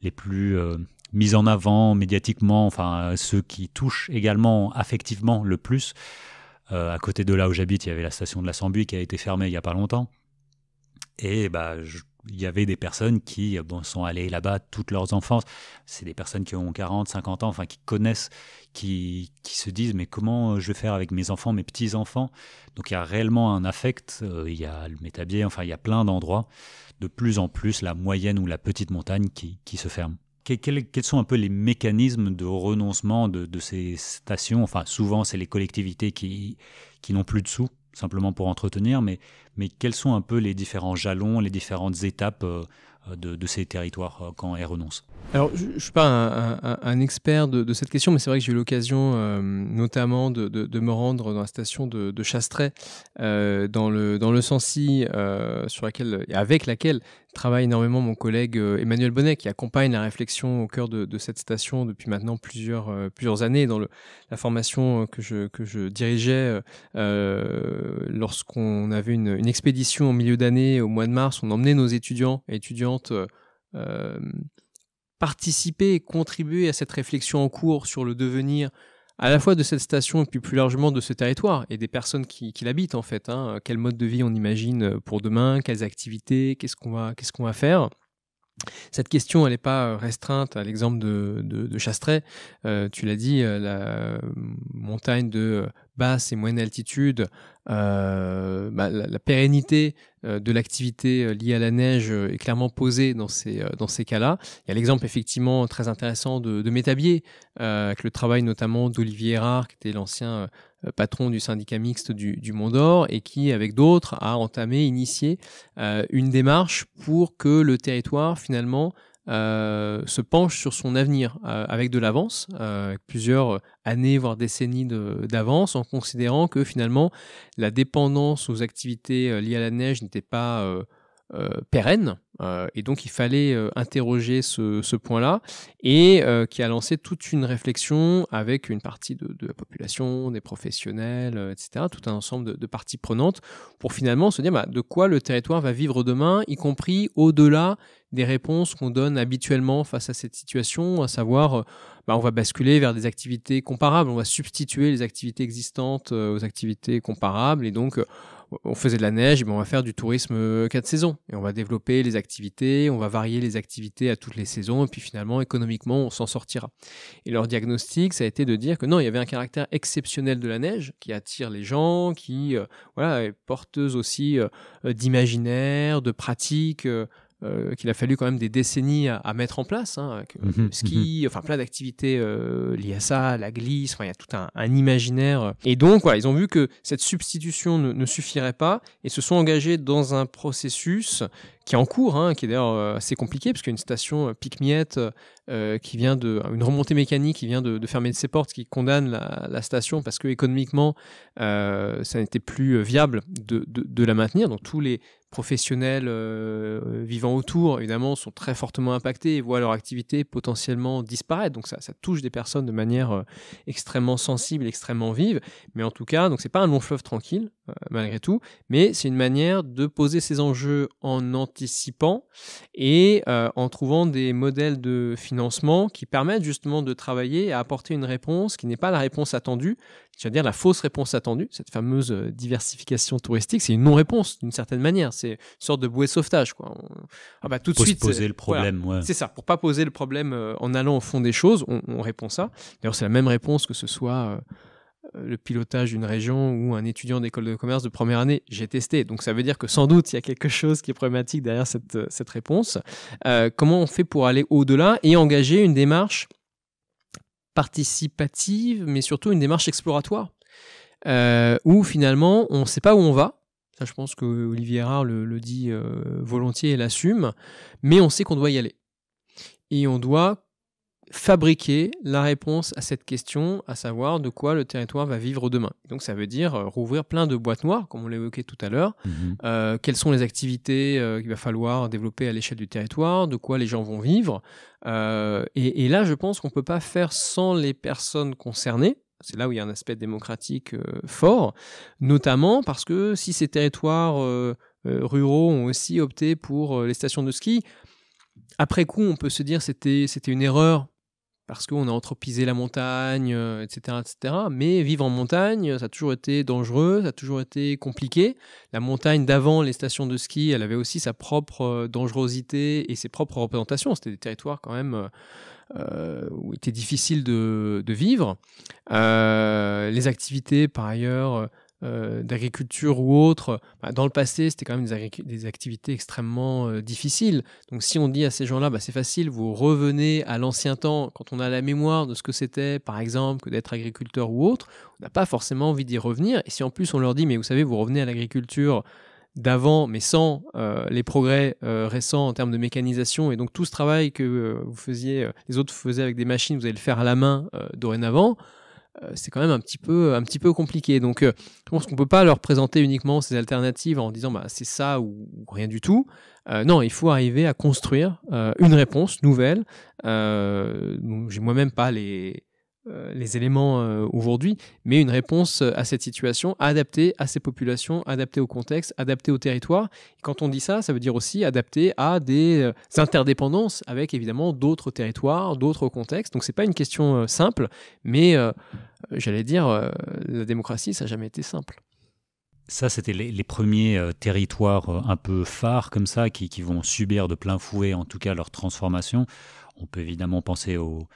les plus euh, mis en avant médiatiquement, enfin euh, ceux qui touchent également affectivement le plus. à côté de là où j'habite, il y avait la station de la Sambuie qui a été fermée il n'y a pas longtemps. Et bah, il y avait des personnes qui sont allées là-bas toutes leurs enfances. C'est des personnes qui ont 40, 50 ans, enfin qui connaissent, qui, qui se disent mais comment je vais faire avec mes enfants, mes petits-enfants Donc il y a réellement un affect, il y a le métabier, enfin il y a plein d'endroits de plus en plus la moyenne ou la petite montagne qui, se ferme. quels, sont un peu les mécanismes de renoncement de, ces stations Enfin, souvent, c'est les collectivités qui, qui n'ont plus de sous, simplement pour entretenir, mais, mais quels sont un peu les différents jalons, les différentes étapes euh, de, de ces territoires euh, quand elles renoncent alors, je suis pas un, expert de, cette question, mais c'est vrai que j'ai eu l'occasion euh, notamment de, me rendre dans la station de, Chastret, euh, dans le, dans le sensi euh, sur laquelle, et avec laquelle travaille énormément mon collègue Emmanuel Bonnet, qui accompagne la réflexion au cœur de, cette station depuis maintenant plusieurs, plusieurs années. Dans la formation que je, que je dirigeais, lorsqu'on avait une, une expédition au milieu d'année, au mois de mars, on emmenait nos étudiants et étudiantes participer et contribuer à cette réflexion en cours sur le devenir à la fois de cette station et puis plus largement de ce territoire et des personnes qui, l'habitent en fait. Hein. Quel mode de vie on imagine euh, pour demain, quelles activités, qu'est-ce qu'on va, qu'est-ce qu'on va faire cette question, elle n'est pas euh, restreinte à l'exemple de, de, euh, tu l'as dit, la montagne de basse et moyenne altitude, euh, bah, la, pérennité euh, de l'activité euh, liée à la neige est clairement posée dans ces, dans ces cas-là. Il y a l'exemple effectivement très intéressant de, Métabier, avec le travail notamment d'Olivier Hérard, qui était l'ancien patron du syndicat mixte du, du Mont d'Or, et qui, avec d'autres, a entamé, initié une démarche pour que le territoire, finalement, euh, se penche sur son avenir euh, avec de l'avance, euh, plusieurs années, voire décennies d'avance, en considérant que finalement la dépendance aux activités liées à la neige n'était pas euh, pérenne. Euh, et donc, il fallait euh, interroger ce, point-là et qui a lancé toute une réflexion avec une partie de, la population, des professionnels, etc., tout un ensemble de, parties prenantes pour finalement se dire bah, de quoi le territoire va vivre demain, y compris au-delà des réponses qu'on donne habituellement face à cette situation, à savoir bah, on va basculer vers des activités comparables, on va substituer les activités existantes aux activités comparables et donc on faisait de la neige, mais ben, on va faire du tourisme euh, quatre saisons. Et on va développer les activités, on va varier les activités à toutes les saisons, et puis finalement, économiquement, on s'en sortira. Et leur diagnostic, ça a été de dire que non, il y avait un caractère exceptionnel de la neige qui attire les gens, qui euh, voilà, est porteuse aussi euh, d'imaginaire, de pratiques. Euh, qu'il a fallu quand même des décennies à, mettre en place. Hein, mhm, mhm. ski, enfin plein d'activités euh, liées à ça, la glisse, il y a tout un, imaginaire. Et donc, ils ont vu que cette substitution ne, suffirait pas et se sont engagés dans un processus qui est en cours, hein, qui est d'ailleurs euh, assez compliqué, parce qu'une station pique-miette qui vient de. une remontée mécanique qui vient de, fermer ses portes, qui condamne la, station parce qu'économiquement, ça n'était plus viable de, de la maintenir. Donc, tous les professionnels euh, vivant autour, évidemment, sont très fortement impactés et voient leur activité potentiellement disparaître. Donc ça, touche des personnes de manière euh, extrêmement sensible, extrêmement vive. Mais en tout cas, ce c'est pas un long fleuve tranquille euh, malgré tout, mais c'est une manière de poser ces enjeux en anticipant et en trouvant des modèles de financement qui permettent justement de travailler à apporter une réponse qui n'est pas la réponse attendue, c'est-à-dire la fausse réponse attendue, cette fameuse euh, diversification touristique, c'est une non-réponse d'une certaine manière, c'est une sorte de bouée de sauvetage. Quoi. On... Ah bah, tout de suite, poser le problème. C'est ça, pour pas poser le problème euh, en allant au fond des choses, on, répond ça. D'ailleurs, c'est la même réponse que ce soit euh, le pilotage d'une région ou un étudiant d'école de commerce de première année. J'ai testé, donc ça veut dire que sans doute il y a quelque chose qui est problématique derrière cette, cette réponse. comment on fait pour aller au-delà et engager une démarche participative, mais surtout une démarche exploratoire, euh, où finalement on ne sait pas où on va. Ça, je pense que Olivier Rard le, dit euh, volontiers et l'assume, mais on sait qu'on doit y aller. Et on doit fabriquer la réponse à cette question, à savoir de quoi le territoire va vivre demain. Donc ça veut dire euh, rouvrir plein de boîtes noires, comme on l'évoquait tout à l'heure. Mhm. Euh, quelles sont les activités euh, qu'il va falloir développer à l'échelle du territoire, de quoi les gens vont vivre. Et, là, je pense qu'on ne peut pas faire sans les personnes concernées. C'est là où il y a un aspect démocratique fort, notamment parce que si ces territoires ruraux ont aussi opté pour les stations de ski, après coup, on peut se dire c'était c'était une erreur parce qu'on a entrepisé la montagne, etc., euh, etc. Mais vivre en montagne, ça a toujours été dangereux, ça a toujours été compliqué. La montagne d'avant les stations de ski, elle avait aussi sa propre euh, dangerosité et ses propres représentations. C'était des territoires quand même euh, où il était difficile de, vivre. les activités, par ailleurs, euh, d'agriculture ou autre, bah, dans le passé, c'était quand même des, activités extrêmement euh, difficiles. Donc si on dit à ces gens-là, bah, c'est facile, vous revenez à l'ancien temps, quand on a la mémoire de ce que c'était, par exemple, que d'être agriculteur ou autre, on n'a pas forcément envie d'y revenir. Et si en plus on leur dit, mais vous savez, vous revenez à l'agriculture d'avant, mais sans euh, les progrès récents en termes de mécanisation. Et donc tout ce travail que vous faisiez, les autres faisaient avec des machines, vous allez le faire à la main dorénavant. Euh, c'est quand même un petit peu, un petit peu compliqué. Donc, euh, je pense qu'on ne peut pas leur présenter uniquement ces alternatives en disant bah, c'est ça ou, rien du tout. Euh, non, il faut arriver à construire une réponse nouvelle. J'ai moi-même pas les, euh, les éléments euh, aujourd'hui, mais une réponse euh, à cette situation adaptée à ces populations, adaptée au contexte, adaptée au territoire. quand on dit ça, ça veut dire aussi adaptée à des interdépendances avec évidemment d'autres territoires, d'autres contextes. Donc c'est pas une question simple, mais j'allais dire la démocratie, ça n'a jamais été simple. Ça, c'était les, premiers territoires un peu phares comme ça qui, qui vont subir de plein fouet, en tout cas, leur transformation. On peut évidemment penser aux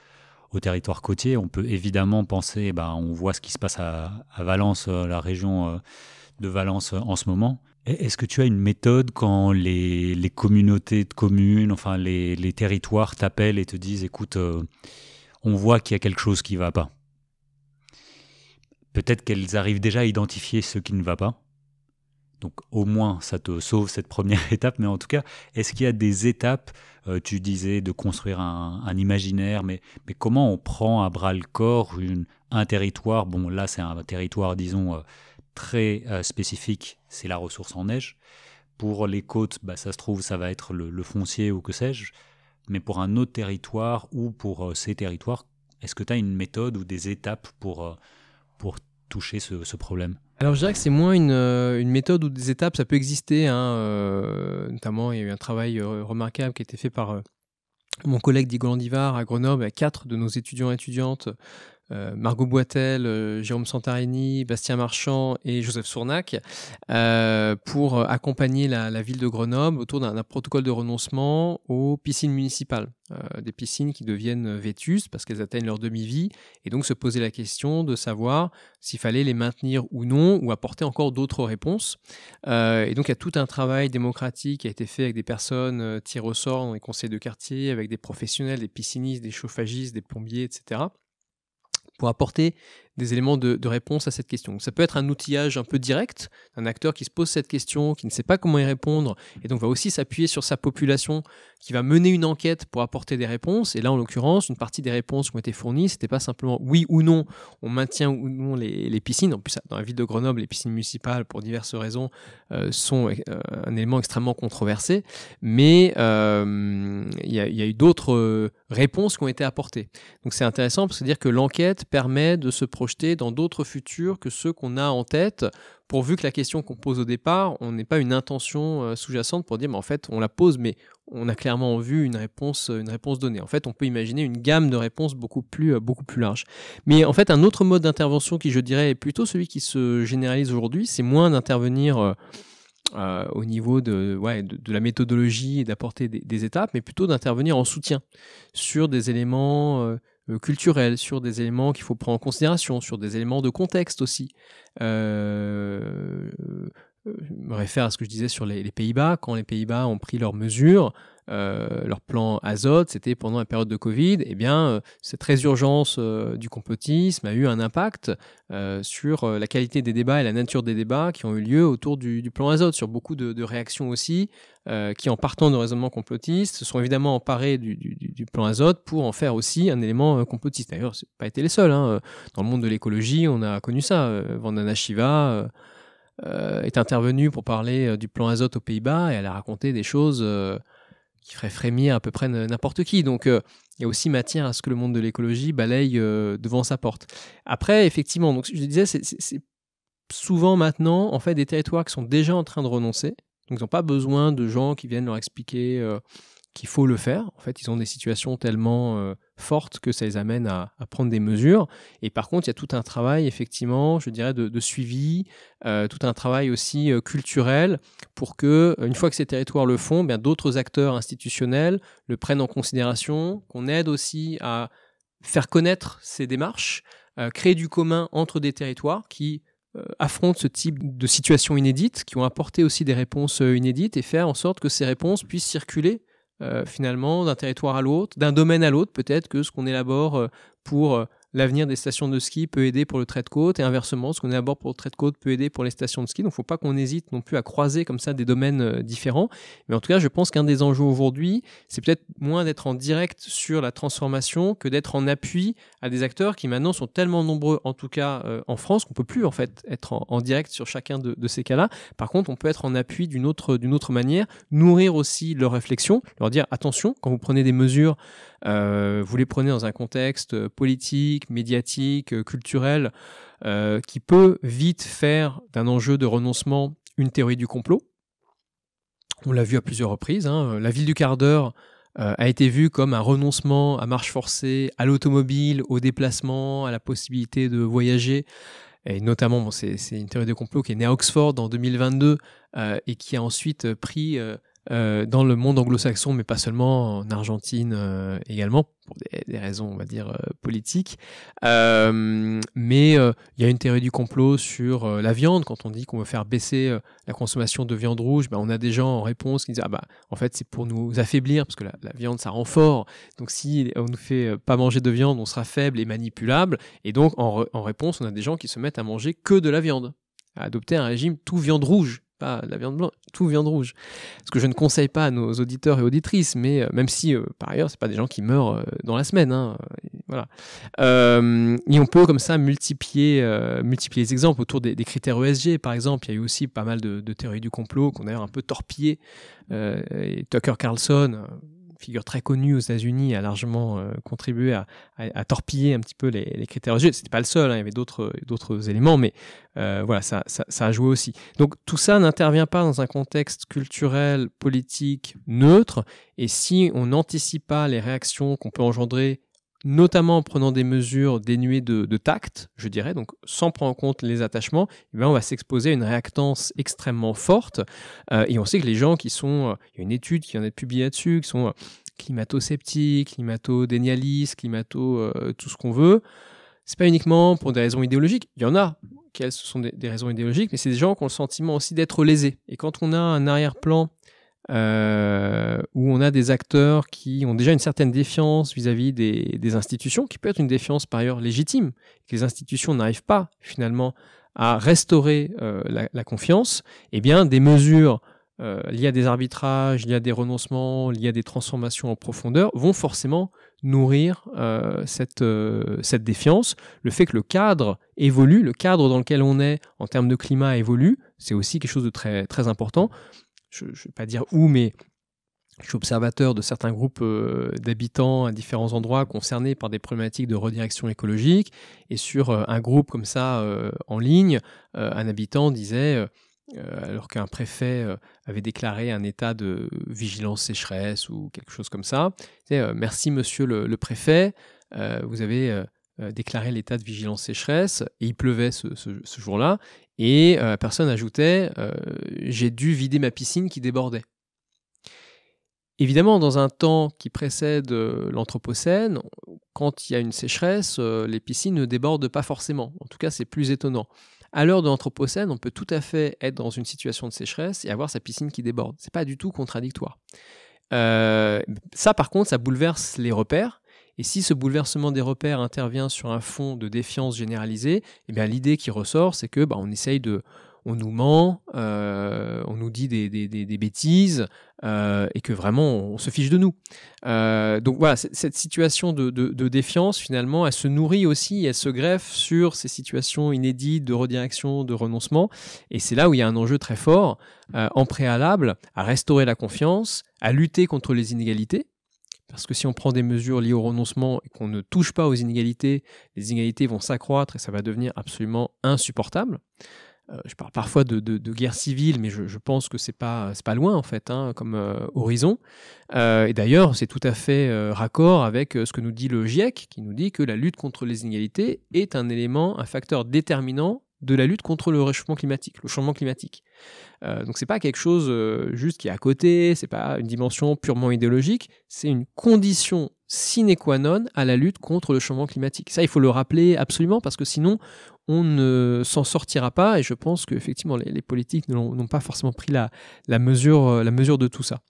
au territoire côtier. On peut évidemment penser, eh Ben, on voit ce qui se passe à, Valence, euh, la région euh, de Valence euh, en ce moment. Est-ce que tu as une méthode quand les, communautés de communes, enfin les, les territoires t'appellent et te disent écoute, on voit qu'il y a quelque chose qui ne va pas Peut-être qu'elles arrivent déjà à identifier ce qui ne va pas, donc au moins, ça te sauve cette première étape, mais en tout cas, est-ce qu'il y a des étapes, euh, tu disais, de construire un, imaginaire, mais, comment on prend à bras le corps une, un territoire Bon, là, c'est un territoire, disons, euh, très euh, spécifique, c'est la ressource en neige. Pour les côtes, bah, ça se trouve, ça va être le, foncier ou que sais-je. Mais pour un autre territoire ou pour ces territoires, est-ce que tu as une méthode ou des étapes pour, toucher ce problème alors je dirais que c'est moins euh, une, méthode ou des étapes, ça peut exister. Hein, euh, notamment, il y a eu un travail euh, remarquable qui a été fait par mon collègue Diego Landivar à Grenoble, à quatre de nos étudiants et étudiantes euh, Margot Boitel, euh, Jérôme Santarini, Bastien Marchand et Joseph Sournac euh, pour accompagner la, ville de Grenoble autour d'un protocole de renoncement aux piscines municipales, des piscines qui deviennent vétustes parce qu'elles atteignent leur demi-vie et donc se poser la question de savoir s'il fallait les maintenir ou non ou apporter encore d'autres réponses. et donc il y a tout un travail démocratique qui a été fait avec des personnes tirées au sort dans les conseils de quartier, avec des professionnels, des piscinistes, des chauffagistes, des plombiers, etc pour apporter des éléments de, réponse à cette question. Ça peut être un outillage un peu direct, un acteur qui se pose cette question, qui ne sait pas comment y répondre, et donc va aussi s'appuyer sur sa population, qui va mener une enquête pour apporter des réponses. Et là, en l'occurrence, une partie des réponses qui ont été fournies, c'était pas simplement oui ou non, on maintient ou non les, piscines. En plus, dans la ville de Grenoble, les piscines municipales, pour diverses raisons, euh, sont euh, un élément extrêmement controversé, mais euh, il y, a eu d'autres réponses qui ont été apportées. Donc c'est intéressant parce que dire que l'enquête permet de se projeter dans d'autres futurs que ceux qu'on a en tête, pourvu que la question qu'on pose au départ, on n'ait pas une intention euh, sous-jacente pour dire, mais en fait, on la pose, mais on a clairement en vue une réponse, euh, une réponse donnée. En fait, on peut imaginer une gamme de réponses beaucoup plus, euh, beaucoup plus large. Mais en fait, un autre mode d'intervention qui, je dirais, est plutôt celui qui se généralise aujourd'hui, c'est moins d'intervenir au niveau de, ouais, de, la méthodologie et d'apporter des, étapes, mais plutôt d'intervenir en soutien sur des éléments. Euh, culturel sur des éléments qu'il faut prendre en considération, sur des éléments de contexte aussi. Euh, euh, je me réfère à ce que je disais sur les, les Pays-Bas. Quand les Pays-Bas ont pris leurs mesures, euh, leur plan azote, c'était pendant la période de Covid, et eh bien, euh, cette résurgence euh, du complotisme a eu un impact sur la qualité des débats et la nature des débats qui ont eu lieu autour du, plan azote, sur beaucoup de, réactions aussi, qui, en partant de raisonnements complotistes, se sont évidemment emparés du, plan azote pour en faire aussi un élément complotiste. D'ailleurs, ce pas été les seuls. Hein, dans le monde de l'écologie, on a connu ça. Vandana Shiva est intervenue pour parler du plan azote aux Pays-Bas et elle a raconté des choses qui ferait frémir à peu près n'importe qui. Donc euh, il y a aussi matière à ce que le monde de l'écologie balaye euh, devant sa porte. Après, effectivement, donc je disais, c'est souvent maintenant en fait des territoires qui sont déjà en train de renoncer. Donc ils n'ont pas besoin de gens qui viennent leur expliquer euh, qu'il faut le faire. En fait, ils ont des situations tellement euh, fortes que ça les amène à, prendre des mesures. Et par contre, il y a tout un travail, effectivement, je dirais, de, suivi, euh, tout un travail aussi euh, culturel pour que, une fois que ces territoires le font, eh bien d'autres acteurs institutionnels le prennent en considération, qu'on aide aussi à faire connaître ces démarches, créer du commun entre des territoires qui affrontent ce type de situation inédite, qui ont apporté aussi des réponses inédites et faire en sorte que ces réponses puissent circuler euh, finalement d'un territoire à l'autre, d'un domaine à l'autre peut-être que ce qu'on élabore euh, pour euh, l'avenir des stations de ski peut aider pour le trait de côte et inversement, ce qu'on est à bord pour le trait de côte peut aider pour les stations de ski. Donc, il ne faut pas qu'on hésite non plus à croiser comme ça des domaines euh, différents. Mais en tout cas, je pense qu'un des enjeux aujourd'hui, c'est peut-être moins d'être en direct sur la transformation que d'être en appui à des acteurs qui maintenant sont tellement nombreux, en tout cas euh, en France, qu'on ne peut plus en fait être en, direct sur chacun de, ces cas-là. Par contre, on peut être en appui d'une autre, d'une autre manière, nourrir aussi leur réflexion, leur dire attention quand vous prenez des mesures euh, vous les prenez dans un contexte politique, médiatique, euh, culturel, euh, qui peut vite faire d'un enjeu de renoncement une théorie du complot. On l'a vu à plusieurs reprises. Hein. La ville du quart d'heure a été vue comme un renoncement à marche forcée, à l'automobile, au déplacement, à la possibilité de voyager et notamment c'est une théorie du complot qui est née à Oxford en 2022 et qui a ensuite pris euh, dans le monde anglo-saxon, mais pas seulement, en Argentine euh, également, pour des, raisons, on va dire, euh, politiques. Euh, mais il y a une théorie du complot sur la viande. Quand on dit qu'on veut faire baisser la consommation de viande rouge, ben, on a des gens en réponse qui disent Ah, bah, en fait, c'est pour nous affaiblir, parce que la, viande, ça rend Donc, si on ne fait pas manger de viande, on sera faible et manipulable. Et donc, en réponse, on a des gens qui se mettent à manger que de la viande, à adopter un régime tout viande rouge la viande blanche, tout viande rouge. Ce que je ne conseille pas à nos auditeurs et auditrices, mais euh, même si, euh, par ailleurs, c'est pas des gens qui meurent euh, dans la semaine. Hein, voilà. et on peut comme ça multiplier, les exemples autour des, critères ESG, par exemple. Il y a eu aussi pas mal de, théories du complot qu'on a un peu torpillées. Tucker Carlson, figure très connue aux États-Unis, a largement euh, contribué à, torpiller un petit peu les, critères religieux. C'était pas le seul, hein, il y avait d'autres éléments, mais euh, voilà, ça, ça, ça, a joué aussi. Donc tout ça n'intervient pas dans un contexte culturel, politique neutre, et si on n'anticipe pas les réactions qu'on peut engendrer notamment en prenant des mesures dénuées de, tact, je dirais, donc sans prendre en compte les attachements, eh ben, on va s'exposer à une réactance extrêmement forte. Euh, et on sait que les gens qui sont, euh, il y a une étude qui en est publiée là-dessus, qui sont euh, climato-sceptiques, climato-dénialistes, climato, tout ce qu'on veut, c'est pas uniquement pour des raisons idéologiques. Il y en a qui ce sont des, des raisons idéologiques, mais c'est des gens qui ont le sentiment aussi d'être lésés. Et quand on a un arrière-plan euh, où on a des acteurs qui ont déjà une certaine défiance vis-à-vis des, institutions, qui peut être une défiance par ailleurs légitime, que les institutions n'arrivent pas finalement à restaurer euh, la, confiance, eh bien des mesures euh, liées à des arbitrages, liées à des renoncements, liées à des transformations en profondeur, vont forcément nourrir cette, cette défiance. Le fait que le cadre évolue, le cadre dans lequel on est en termes de climat évolue, c'est aussi quelque chose de très, très important je ne vais pas dire où, mais je suis observateur de certains groupes euh, d'habitants à différents endroits concernés par des problématiques de redirection écologique. Et sur euh, un groupe comme ça euh, en ligne, un habitant disait, alors qu'un préfet avait déclaré un état de vigilance sécheresse ou quelque chose comme ça, merci monsieur le, le préfet, vous avez euh, déclarer l'état de vigilance sécheresse et il pleuvait ce, jour-là et euh, personne ajoutait euh, j'ai dû vider ma piscine qui débordait. Évidemment, dans un temps qui précède l'Anthropocène, quand il y a une sécheresse, les piscines ne débordent pas forcément. En tout cas, c'est plus étonnant. À l'heure de l'Anthropocène, on peut tout à fait être dans une situation de sécheresse et avoir sa piscine qui déborde. C'est pas du tout contradictoire. ça, par contre, ça bouleverse les repères et si ce bouleversement des repères intervient sur un fond de défiance généralisée, eh bien l'idée qui ressort, c'est que bah, on essaye de, on nous ment, euh, on nous dit des, bêtises euh, et que vraiment on, se fiche de nous. Euh, donc voilà, cette situation de, défiance finalement, elle se nourrit aussi, elle se greffe sur ces situations inédites de redirection, de renoncement. Et c'est là où il y a un enjeu très fort en préalable à restaurer la confiance, à lutter contre les inégalités parce que si on prend des mesures liées au renoncement et qu'on ne touche pas aux inégalités, les inégalités vont s'accroître et ça va devenir absolument insupportable. Euh, je parle parfois de, guerre civile, mais je, pense que c'est pas pas loin en fait, hein, comme euh, horizon. Euh, et d'ailleurs, c'est tout à fait raccord avec ce que nous dit le GIEC, qui nous dit que la lutte contre les inégalités est un élément, un facteur déterminant de la lutte contre le réchauffement climatique, le changement climatique. Euh, donc c'est pas quelque chose euh, juste qui est à côté, c'est pas une dimension purement idéologique, c'est une condition sine qua non à la lutte contre le changement climatique. Ça, il faut le rappeler absolument parce que sinon, on ne s'en sortira pas et je pense qu'effectivement, les, les politiques n'ont pas forcément pris la, la, mesure, euh, la mesure de tout ça.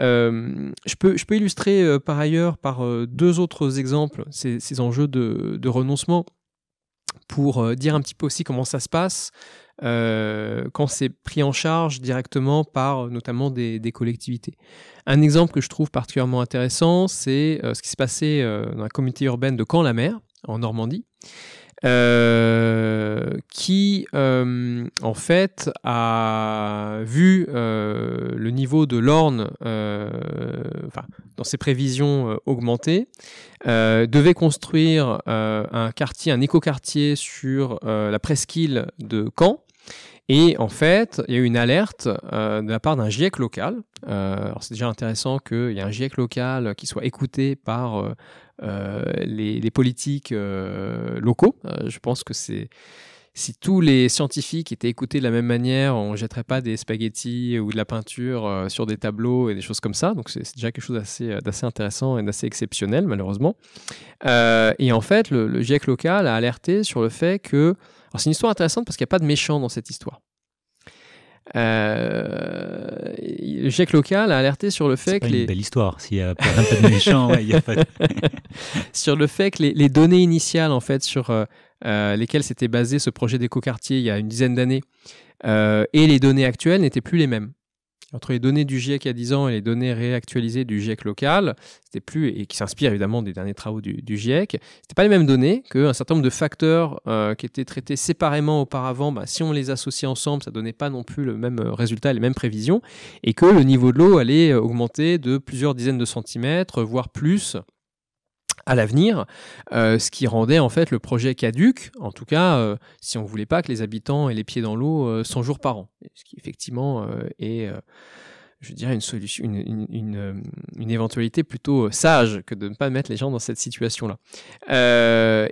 Euh, je, peux, je peux illustrer par ailleurs par deux autres exemples ces, enjeux de, de renoncement pour euh, dire un petit peu aussi comment ça se passe euh, quand c'est pris en charge directement par euh, notamment des, collectivités. Un exemple que je trouve particulièrement intéressant, c'est ce qui s'est passé dans la communauté urbaine de Caen-la-Mer, en Normandie. Euh, qui euh, en fait a vu euh, le niveau de l'orne enfin, dans ses prévisions augmenter, devait construire un quartier, un écoquartier sur la presqu'île de Caen et en fait, il y a eu une alerte euh, de la part d'un GIEC local. Euh, c'est déjà intéressant qu'il y ait un GIEC local qui soit écouté par euh, les, politiques locaux. je pense que c'est si tous les scientifiques étaient écoutés de la même manière, on ne jetterait pas des spaghettis ou de la peinture sur des tableaux et des choses comme ça. Donc c'est déjà quelque chose d'assez intéressant et d'assez exceptionnel, malheureusement. et en fait, le, le, GIEC local a alerté sur le fait que c'est une histoire intéressante parce qu'il n'y a pas de méchant dans cette histoire. Euh, le GIEC Local a alerté sur le fait que les... sur le fait que les, données initiales en fait sur euh, euh, lesquelles s'était basé ce projet d'écoquartier il y a une dizaine d'années et les données actuelles n'étaient plus les mêmes entre les données du GIEC il y a 10 ans et les données réactualisées du GIEC local, c'était plus, et qui s'inspire évidemment des derniers travaux du, GIEC, ce c'était pas les mêmes données qu'un certain nombre de facteurs euh, qui étaient traités séparément auparavant, bah, si on les associait ensemble, ça donnait pas non plus le même euh, résultat, les mêmes prévisions, et que le niveau de l'eau allait euh, augmenter de plusieurs dizaines de centimètres, voire plus, à l'avenir, euh, ce qui rendait en fait le projet caduque, en tout cas euh, si on ne voulait pas que les habitants aient les pieds dans l'eau 100 euh, jours par an, ce qui effectivement est, je dirais, une, solution, éventualité plutôt sage que de ne pas mettre les gens dans cette situation-là.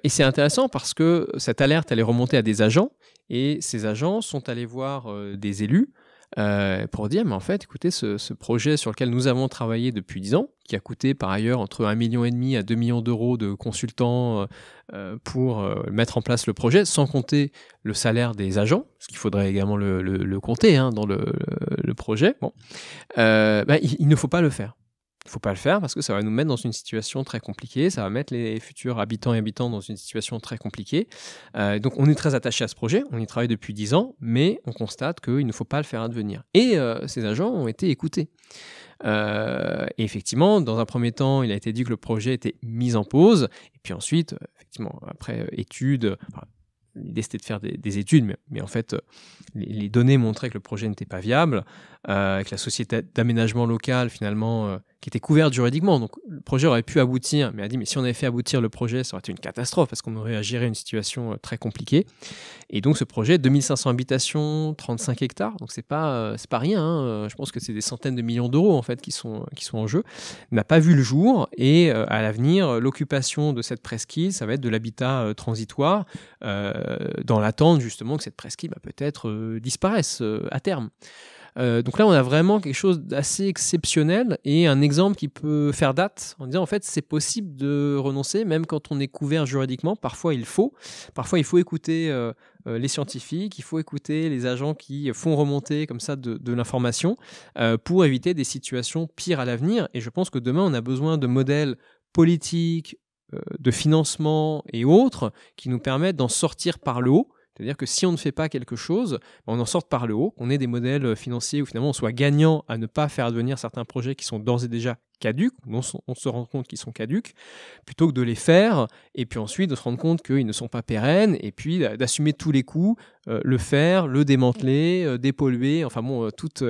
et c'est intéressant parce que cette alerte, elle est remontée à des agents, et ces agents sont allés voir des élus, euh, pour dire, mais en fait, écoutez, ce, projet sur lequel nous avons travaillé depuis 10 ans, qui a coûté par ailleurs entre 1,5 million et demi à 2 millions d'euros de consultants euh, euh, pour mettre en place le projet, sans compter le salaire des agents, ce qu'il faudrait également le, compter hein, dans le, projet, bon, ben, il, ne faut pas le faire. Il ne faut pas le faire parce que ça va nous mettre dans une situation très compliquée, ça va mettre les futurs habitants et habitants dans une situation très compliquée. Euh, donc on est très attaché à ce projet, on y travaille depuis dix ans, mais on constate qu'il ne faut pas le faire advenir. Et euh, ces agents ont été écoutés. Euh, et effectivement, dans un premier temps, il a été dit que le projet était mis en pause, et puis ensuite, effectivement, après études, l'idée c'était de faire des, études, mais, en fait, les, données montraient que le projet n'était pas viable, que la société d'aménagement local, finalement, qui était couverte juridiquement. Donc le projet aurait pu aboutir, mais a dit, mais si on avait fait aboutir le projet, ça aurait été une catastrophe parce qu'on aurait à gérer une situation euh, très compliquée. Et donc ce projet, 2500 habitations, 35 hectares, donc c'est pas, euh, c'est pas rien, hein, euh, je pense que c'est des centaines de millions d'euros en fait qui sont, qui sont en jeu, n'a pas vu le jour et à l'avenir, l'occupation de cette presqu'île, ça va être de l'habitat transitoire dans l'attente justement que cette presqu'île va bah, peut-être disparaisse à terme. Euh, donc là, on a vraiment quelque chose d'assez exceptionnel et un exemple qui peut faire date en disant en fait, c'est possible de renoncer, même quand on est couvert juridiquement. Parfois, il faut. Parfois, il faut écouter euh, euh, les scientifiques, il faut écouter les agents qui font remonter comme ça de, l'information pour éviter des situations pires à l'avenir. Et je pense que demain, on a besoin de modèles politiques, de financement et autres qui nous permettent d'en sortir par le haut c'est-à-dire que si on ne fait pas quelque chose, ben, on en sort par le haut, on est des modèles financiers où finalement on soit gagnant à ne pas faire advenir certains projets qui sont d'ores et déjà caducs. on se rend compte qu'ils sont caducs plutôt que de les faire et puis ensuite de se rendre compte qu'ils ne sont pas pérennes et puis d'assumer tous les coûts, euh, le faire, le démanteler, euh, dépolluer, enfin bon, euh, toute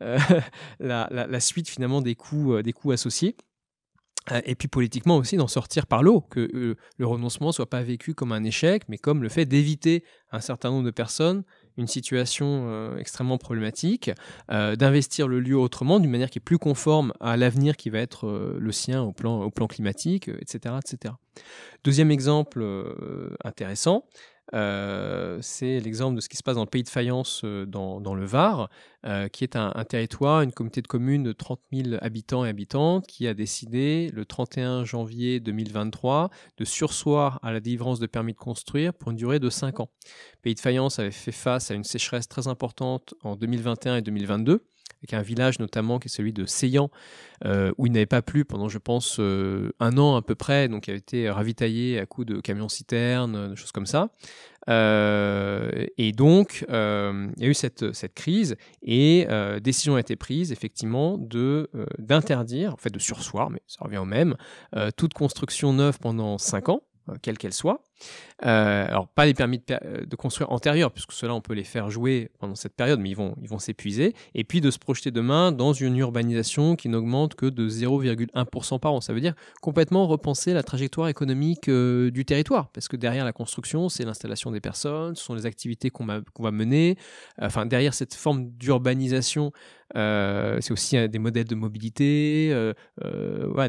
la, suite finalement des coûts, des coûts associés. Euh, et puis politiquement aussi d'en sortir par l'eau, que euh, le renoncement ne soit pas vécu comme un échec, mais comme le fait d'éviter un certain nombre de personnes une situation euh, extrêmement problématique, d'investir le lieu autrement, d'une manière qui est plus conforme à l'avenir qui va être le sien au plan, au plan climatique, etc., etc. Deuxième exemple intéressant, c'est l'exemple de ce qui se passe dans le pays de Fayence, dans, le Var, qui est un, territoire, une communauté de communes de 30 000 habitants et habitantes, qui a décidé le 31 janvier 2023 de sursoir à la délivrance de permis de construire pour une durée de 5 mmh. ans. Le pays de Fayence avait fait face à une sécheresse très importante en 2021 et 2022 avec un village notamment qui est celui de Seyan, euh, où il n'avait pas plu pendant, je pense, euh, un an à peu près, donc il avait été ravitaillé à coups de camions-citernes, de choses comme ça. Euh, et donc, il y a eu cette, crise, et décision a été prise, effectivement, de d'interdire, en fait de sursoir, mais ça revient au même, toute construction neuve pendant cinq ans, quelle qu'elle soit, euh, alors, pas les permis euh, de, construire antérieurs, puisque cela on peut les faire jouer pendant cette période, mais ils vont ils vont s'épuiser. Et puis, de se projeter demain dans une urbanisation qui n'augmente que de 0,1% par an. Ça veut dire complètement repenser la trajectoire économique euh, du territoire, parce que derrière la construction, c'est l'installation des personnes, ce sont les activités qu'on va mener. Enfin, derrière cette forme d'urbanisation, c'est aussi des modèles de mobilité,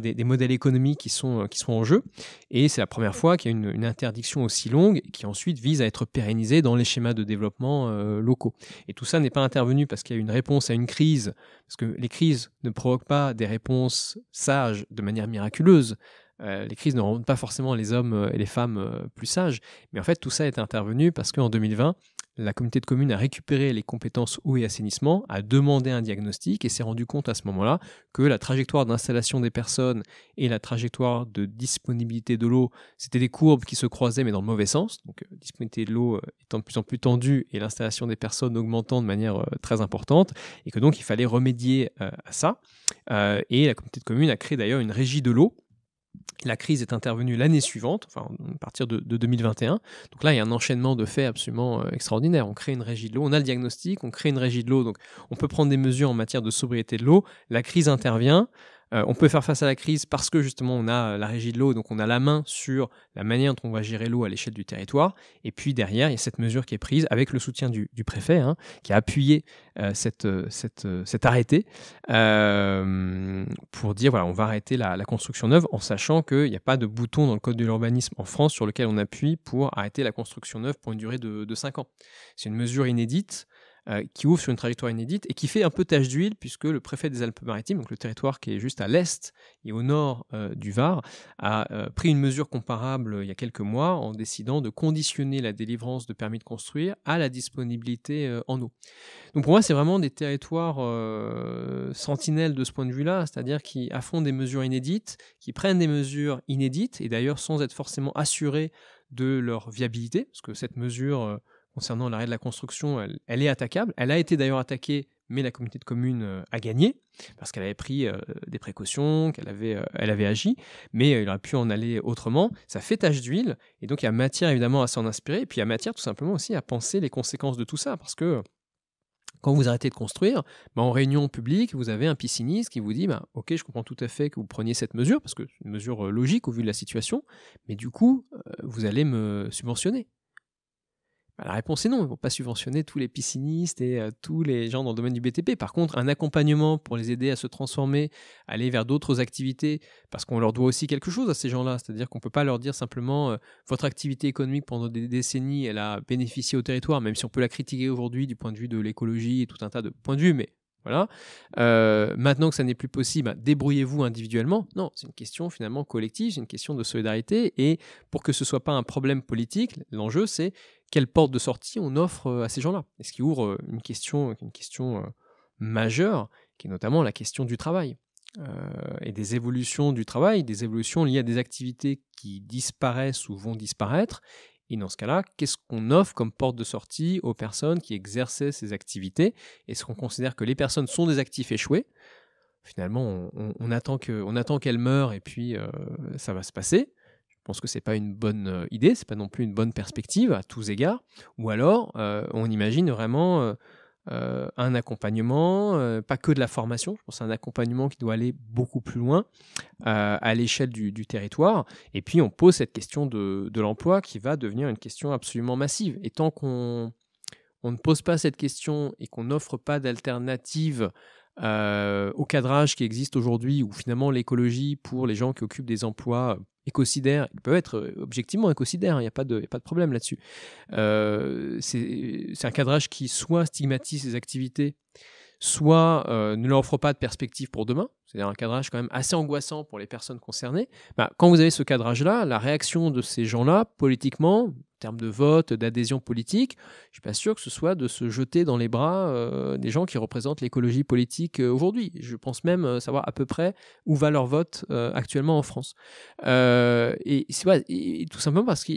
des, modèles économiques qui sont, qui sont en jeu. Et c'est la première fois qu'il y a une interdiction aussi longue qui ensuite vise à être pérennisée dans les schémas de développement euh, locaux. Et tout ça n'est pas intervenu parce qu'il y a une réponse à une crise, parce que les crises ne provoquent pas des réponses sages de manière miraculeuse. Euh, les crises ne rendent pas forcément les hommes euh, et les femmes plus sages, mais en fait tout ça est intervenu parce qu'en 2020, la communauté de communes a récupéré les compétences eau et assainissement, a demandé un diagnostic et s'est rendu compte à ce moment-là que la trajectoire d'installation des personnes et la trajectoire de disponibilité de l'eau, c'était des courbes qui se croisaient mais dans le mauvais sens. Donc, euh, disponibilité de l'eau euh, étant de plus en plus tendue et l'installation des personnes augmentant de manière euh, très importante et que donc il fallait remédier à ça. et la communauté de communes a créé d'ailleurs une régie de l'eau la crise est intervenue l'année suivante, à partir de, de, 2021. Donc là, il y a un enchaînement de faits absolument euh, extraordinaire. On crée une régie de l'eau, on a le diagnostic, on crée une régie de l'eau, donc on peut prendre des mesures en matière de sobriété de l'eau. La crise intervient, euh, on peut faire face à la crise parce que justement on a euh, la régie de l'eau, donc on a la main sur la manière dont on va gérer l'eau à l'échelle du territoire. Et puis derrière, il y a cette mesure qui est prise avec le soutien du, préfet, hein, qui a appuyé euh, cet arrêté pour dire voilà, on va arrêter la, construction neuve en sachant qu'il n'y a pas de bouton dans le code de l'urbanisme en France sur lequel on appuie pour arrêter la construction neuve pour une durée de, de 5 ans. C'est une mesure inédite. Euh, qui ouvre sur une trajectoire inédite et qui fait un peu tache d'huile, puisque le préfet des Alpes-Maritimes, donc le territoire qui est juste à l'est et au nord euh, du Var, a euh, pris une mesure comparable il y a quelques mois en décidant de conditionner la délivrance de permis de construire à la disponibilité en eau. Donc pour moi, c'est vraiment des territoires sentinelles de ce point de vue-là, c'est-à-dire qui affrontent des mesures inédites, qui prennent des mesures inédites, et d'ailleurs sans être forcément assurés de leur viabilité, parce que cette mesure concernant l'arrêt de la construction, elle, est attaquable. Elle a été d'ailleurs attaquée, mais la communauté de communes euh, a gagné parce qu'elle avait pris euh, des précautions, qu'elle avait, euh, elle avait agi, mais il aurait pu en aller autrement. Ça fait tache d'huile, et donc il y a matière évidemment à s'en inspirer, et puis il y a matière tout simplement aussi à penser les conséquences de tout ça, parce que quand vous arrêtez de construire, bah, en réunion publique, vous avez un pisciniste qui vous dit bah, Ok, je comprends tout à fait que vous preniez cette mesure, parce que c'est une mesure logique au vu de la situation, mais du coup, vous allez me subventionner. Bah, la réponse est non, ils ne vont pas subventionner tous les piscinistes et euh, tous les gens dans le domaine du BTP. Par contre, un accompagnement pour les aider à se transformer, aller vers d'autres activités, parce qu'on leur doit aussi quelque chose à ces gens-là. C'est-à-dire qu'on ne peut pas leur dire simplement euh, votre activité économique pendant des décennies, elle a bénéficié au territoire, même si on peut la critiquer aujourd'hui du point de vue de l'écologie et tout un tas de points de vue, mais voilà. Euh, maintenant que ça n'est plus possible, ben, débrouillez-vous individuellement. Non, c'est une question finalement collective, c'est une question de solidarité. Et pour que ce soit pas un problème politique, l'enjeu c'est quelle porte de sortie on offre euh, à ces gens-là. Et ce qui ouvre euh, une question, une question majeure, qui est notamment la question du travail. et des évolutions du travail, des évolutions liées à des activités qui disparaissent ou vont disparaître, et dans ce cas-là, qu'est-ce qu'on offre comme porte de sortie aux personnes qui exerçaient ces activités Est-ce qu'on considère que les personnes sont des actifs échoués Finalement, on, attend qu'elles meurent et puis euh, ça va se passer. Je pense que c'est pas une bonne euh, idée, c'est pas non plus une bonne perspective à tous égards. Ou alors, euh, on imagine vraiment euh, un accompagnement, euh, pas que de la formation, c'est un accompagnement qui doit aller beaucoup plus loin euh, à l'échelle du, territoire. Et puis on pose cette question de, l'emploi qui va devenir une question absolument massive. Et tant qu'on ne pose pas cette question et qu'on n'offre pas d'alternative au cadrage qui existe aujourd'hui, ou finalement l'écologie pour les gens qui occupent des emplois écocidaire, il peut être euh, objectivement écocidaire, il hein, n'y a, pas de, pas de problème là-dessus. Euh, c'est un cadrage qui soit stigmatise les activités soit euh, ne leur offre pas de perspective pour demain, c'est-à-dire un cadrage quand même assez angoissant pour les personnes concernées, bah, quand vous avez ce cadrage-là, la réaction de ces gens-là, politiquement, en termes de vote, d'adhésion politique, je ne suis pas sûr que ce soit de se jeter dans les bras euh, des gens qui représentent l'écologie politique euh, aujourd'hui. Je pense même savoir à peu près où va leur vote actuellement en France. Et, et, tout simplement parce que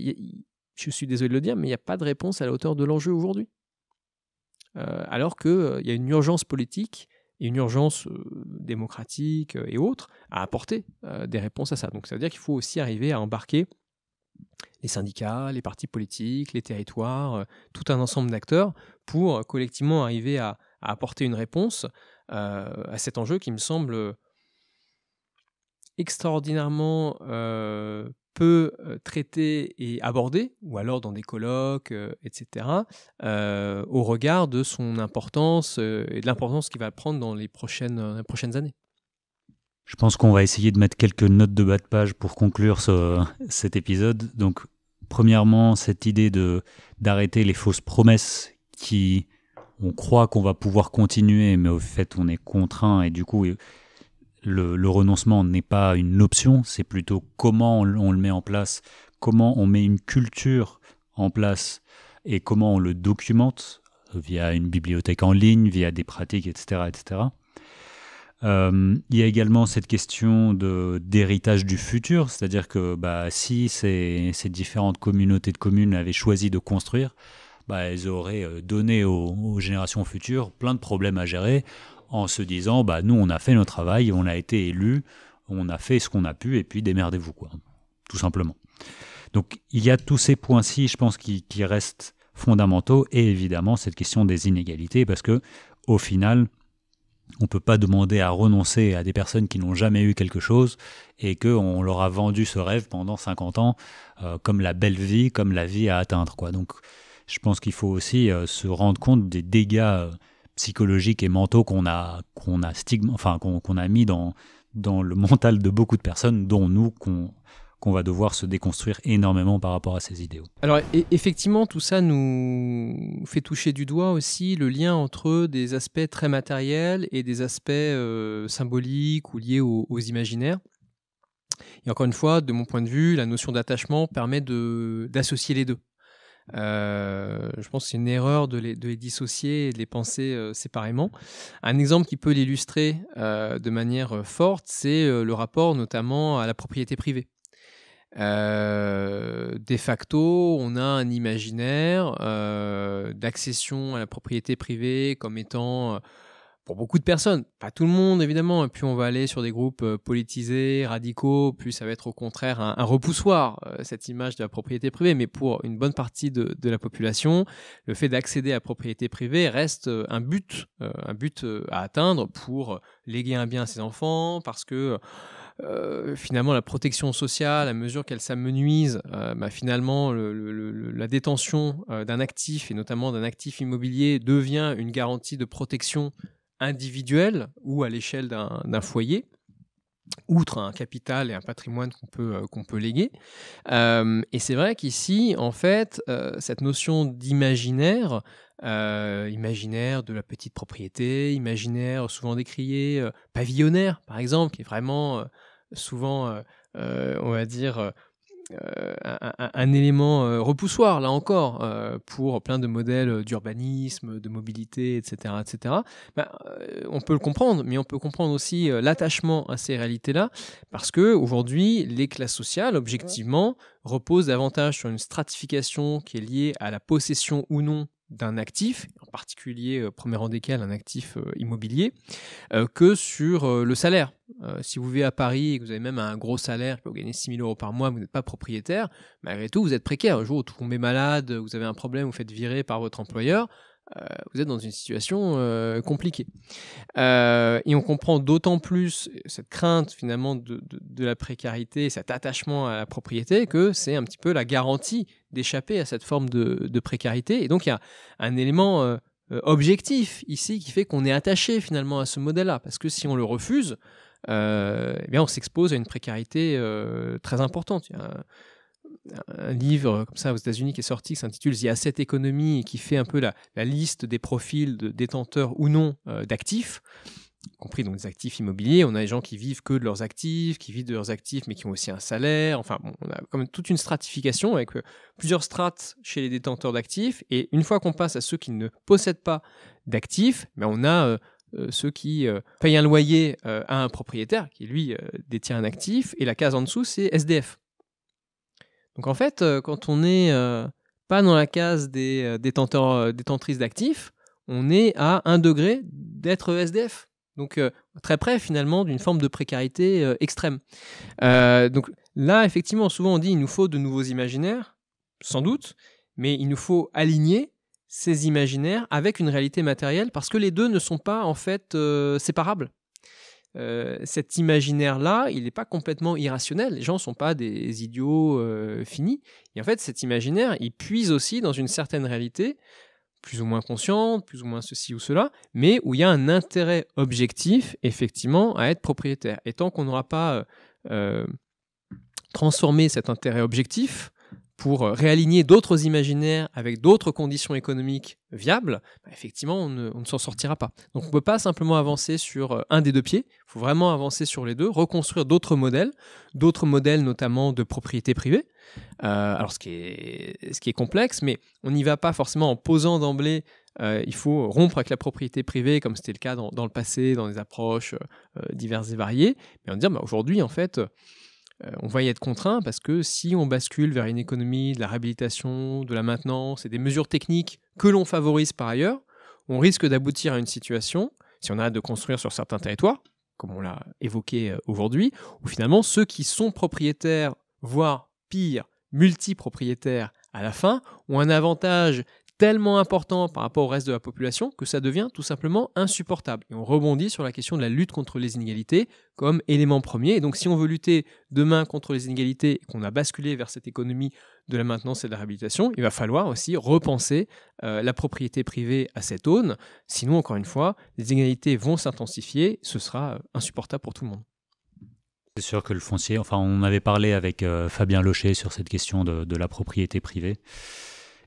je suis désolé de le dire, mais il n'y a pas de réponse à la hauteur de l'enjeu aujourd'hui. Euh, alors qu'il euh, y a une urgence politique et une urgence euh, démocratique et autres à apporter des réponses à ça. Donc ça veut dire qu'il faut aussi arriver à embarquer les syndicats, les partis politiques, les territoires, tout un ensemble d'acteurs pour collectivement arriver à, apporter une réponse à cet enjeu qui me semble extraordinairement peut traiter et aborder, ou alors dans des colloques, etc., au regard de son importance et de l'importance qu'il va prendre dans les prochaines, prochaines années. Je pense qu'on va essayer de mettre quelques notes de bas de page pour conclure ce, cet épisode. Donc, premièrement, cette idée de d'arrêter les fausses promesses qui on croit qu'on va pouvoir continuer, mais au fait, on est contraint et du coup le, renoncement n'est pas une option, c'est plutôt comment on, le met en place, comment on met une culture en place et comment on le documente via une bibliothèque en ligne, via des pratiques, etc. etc. Euh, il y a également cette question d'héritage du futur, c'est-à-dire que bah, si ces, différentes communautés de communes avaient choisi de construire, bah, elles auraient euh, donné aux, générations futures plein de problèmes à gérer en se disant bah nous on a fait notre travail, on a été élus, on a fait ce qu'on a pu et puis démerdez-vous quoi, tout simplement. Donc il y a tous ces points-ci, je pense, qui, restent fondamentaux et évidemment cette question des inégalités parce que au final on ne peut pas demander à renoncer à des personnes qui n'ont jamais eu quelque chose et qu'on leur a vendu ce rêve pendant 50 ans euh, comme la belle vie, comme la vie à atteindre. Quoi. Donc je pense qu'il faut aussi euh, se rendre compte des dégâts euh, psychologiques et mentaux qu'on a, qu'on a, enfin, qu'on a mis dans, dans le mental de beaucoup de personnes, dont nous, qu'on va devoir se déconstruire énormément par rapport à ces idéaux. Alors effectivement, tout ça nous fait toucher du doigt aussi le lien entre des aspects très matériels et des aspects euh, symboliques ou liés aux, aux, imaginaires. Et encore une fois, de mon point de vue, la notion d'attachement permet d'associer les deux. Euh, je pense que c'est une erreur de les, dissocier et de les penser euh, séparément. Un exemple qui peut l'illustrer euh, de manière forte, c'est le rapport notamment à la propriété privée. de facto, on a un imaginaire d'accession à la propriété privée comme étant pour beaucoup de personnes, pas tout le monde évidemment, et puis on va aller sur des groupes euh, politisés, radicaux, puis ça va être au contraire un, repoussoir, euh, cette image de la propriété privée, mais pour une bonne partie de, la population, le fait d'accéder à la propriété privée reste euh, un but, un but à atteindre pour léguer un bien à ses enfants, parce que finalement la protection sociale, à mesure qu'elle s'amenuise, bah, finalement la détention d'un actif, et notamment d'un actif immobilier, devient une garantie de protection individuel ou à l'échelle d'un foyer, outre un capital et un patrimoine qu'on peut, euh, peut léguer. Euh, et c'est vrai qu'ici, en fait, euh, cette notion d'imaginaire, imaginaire de la petite propriété, imaginaire souvent décrié, pavillonnaire par exemple, qui est vraiment souvent, on va dire, euh, un, un, élément euh, repoussoir, là encore, euh, pour plein de modèles d'urbanisme, de mobilité, etc. etc. Bah, on peut le comprendre, mais on peut comprendre aussi l'attachement à ces réalités-là, parce que aujourd'hui, les classes sociales, objectivement, reposent davantage sur une stratification qui est liée à la possession ou non d'un actif, en particulier euh, premier rang desquels un actif euh, immobilier, euh, que sur le salaire. si vous vivez à Paris et que vous avez même un gros salaire, vous gagnez 6 000 euros par mois, vous n'êtes pas propriétaire, malgré tout, vous êtes précaire. Un jour vous tombez malade, vous avez un problème, vous faites virer par votre employeur, euh, vous êtes dans une situation euh, compliquée. Euh, et on comprend d'autant plus cette crainte finalement de, la précarité, cet attachement à la propriété, que c'est un petit peu la garantie d'échapper à cette forme de, précarité. Et donc il y a un élément objectif ici qui fait qu'on est attaché finalement à ce modèle-là, parce que si on le refuse, eh bien on s'expose à une précarité très importante. Il y a un livre comme ça aux États-Unis qui est sorti qui s'intitule The Asset Economy et qui fait un peu la, liste des profils de détenteurs ou non euh, d'actifs compris donc des actifs immobiliers, on a des gens qui vivent que de leurs actifs, qui vivent de leurs actifs mais qui ont aussi un salaire, enfin on a quand même toute une stratification avec euh, plusieurs strates chez les détenteurs d'actifs et une fois qu'on passe à ceux qui ne possèdent pas d'actifs, mais ben, on a euh, ceux qui payent un loyer à un propriétaire qui, lui, détient un actif. Et la case en dessous, c'est SDF. Donc en fait, euh, quand on n'est euh, pas dans la case des euh, détenteurs, détentrices d'actifs, on est à un degré d'être e SDF. Donc très près finalement d'une forme de précarité extrême. donc là, effectivement, souvent on dit il nous faut de nouveaux imaginaires, sans doute, mais il nous faut aligner ces imaginaires avec une réalité matérielle parce que les deux ne sont pas en fait séparables. Euh, cet imaginaire-là, il n'est pas complètement irrationnel. Les gens ne sont pas des idiots euh, finis. Et en fait, cet imaginaire, il puise aussi dans une certaine réalité, plus ou moins consciente, plus ou moins ceci ou cela, mais où il y a un intérêt objectif, effectivement, à être propriétaire. Et tant qu'on n'aura pas euh, transformé cet intérêt objectif pour euh, réaligner d'autres imaginaires avec d'autres conditions économiques viables, bah, effectivement, on ne, s'en sortira pas. Donc on ne peut pas simplement avancer sur euh, un des deux pieds, il faut vraiment avancer sur les deux, reconstruire d'autres modèles, d'autres modèles notamment de propriété privée, euh, alors ce qui, est, ce qui est complexe, mais on n'y va pas forcément en posant d'emblée il faut rompre avec la propriété privée, comme c'était le cas dans, le passé, dans des approches diverses et variées, mais en dire bah, aujourd'hui, en fait, euh, on va y être contraint parce que si on bascule vers une économie de la réhabilitation, de la maintenance et des mesures techniques que l'on favorise par ailleurs, on risque d'aboutir à une situation, si on a de construire sur certains territoires, comme on l'a évoqué euh, aujourd'hui, où finalement ceux qui sont propriétaires, voire pire, multipropriétaires à la fin, ont un avantage tellement important par rapport au reste de la population que ça devient tout simplement insupportable. Et on rebondit sur la question de la lutte contre les inégalités comme élément premier. Et donc si on veut lutter demain contre les inégalités et qu'on a basculé vers cette économie de la maintenance et de la réhabilitation, il va falloir aussi repenser euh, la propriété privée à cette aune. Sinon, encore une fois, les inégalités vont s'intensifier, ce sera euh, insupportable pour tout le monde. C'est sûr que le foncier, enfin on avait parlé avec euh, Fabien Locher sur cette question de, de la propriété privée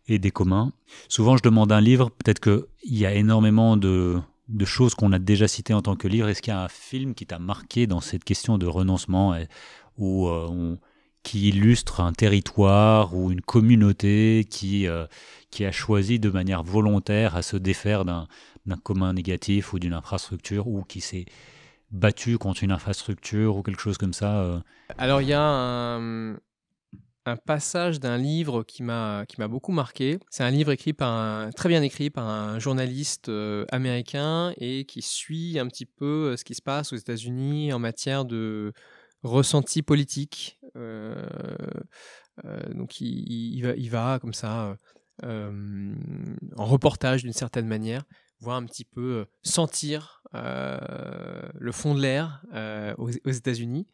et des communs. Souvent, je demande un livre, peut-être qu'il y a énormément de, choses qu'on a déjà citées en tant que livre. Est-ce qu'il y a un film qui t'a marqué dans cette question de renoncement ou euh, qui illustre un territoire ou une communauté qui, euh, qui a choisi de manière volontaire à se défaire d'un commun négatif ou d'une infrastructure ou qui s'est battu contre une infrastructure ou quelque chose comme ça euh? Alors il y a un, un passage d'un livre qui m'a qui m'a beaucoup marqué. C'est un livre écrit par un très bien écrit par un journaliste euh, américain et qui suit un petit peu euh, ce qui se passe aux États-Unis en matière de ressenti politique. Euh, donc il, va, il, va, comme ça en reportage d'une certaine manière voir un petit peu sentir le fond de l'air aux, aux États-Unis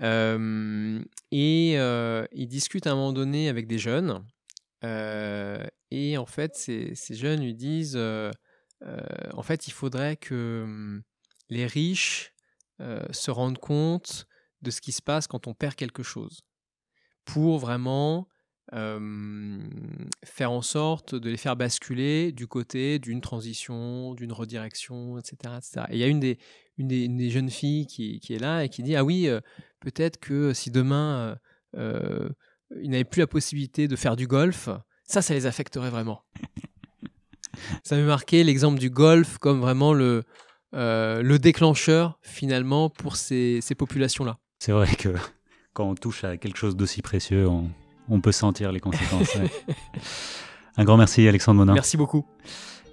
et il discute à un moment donné avec des jeunes. et en fait, ces, jeunes lui disent en fait, il faudrait que mmh, les riches se rendent compte de ce qui se passe quand on perd quelque chose pour vraiment faire en sorte de les faire basculer du côté d'une transition, d'une redirection, etc. etc. Et il y a une des, des, jeunes filles qui, est là et qui dit Ah oui, peut-être que si demain euh, euh ils n'avaient plus la possibilité de faire du golf, ça, ça les affecterait vraiment. ça m'a marqué l'exemple du golf comme vraiment le, euh, le déclencheur finalement pour ces, ces populations-là. C'est vrai que quand on touche à quelque chose d'aussi précieux, on, peut sentir les conséquences. Un grand merci Alexandre Monin. Merci beaucoup.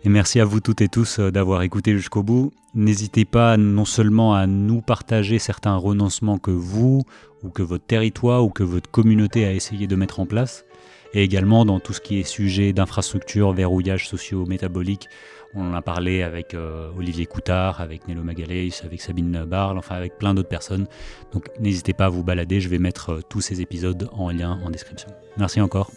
Et merci à vous toutes et tous euh, d'avoir écouté jusqu'au bout. N'hésitez pas non seulement à nous partager certains renoncements que vous, ou que votre territoire, ou que votre communauté a essayé de mettre en place, et également dans tout ce qui est sujet d'infrastructures, verrouillage socio-métabolique. On en a parlé avec euh, Olivier Coutard, avec Nello Magaleis, avec Sabine Barle, enfin avec plein d'autres personnes. Donc n'hésitez pas à vous balader, je vais mettre euh, tous ces épisodes en lien en description. Merci encore.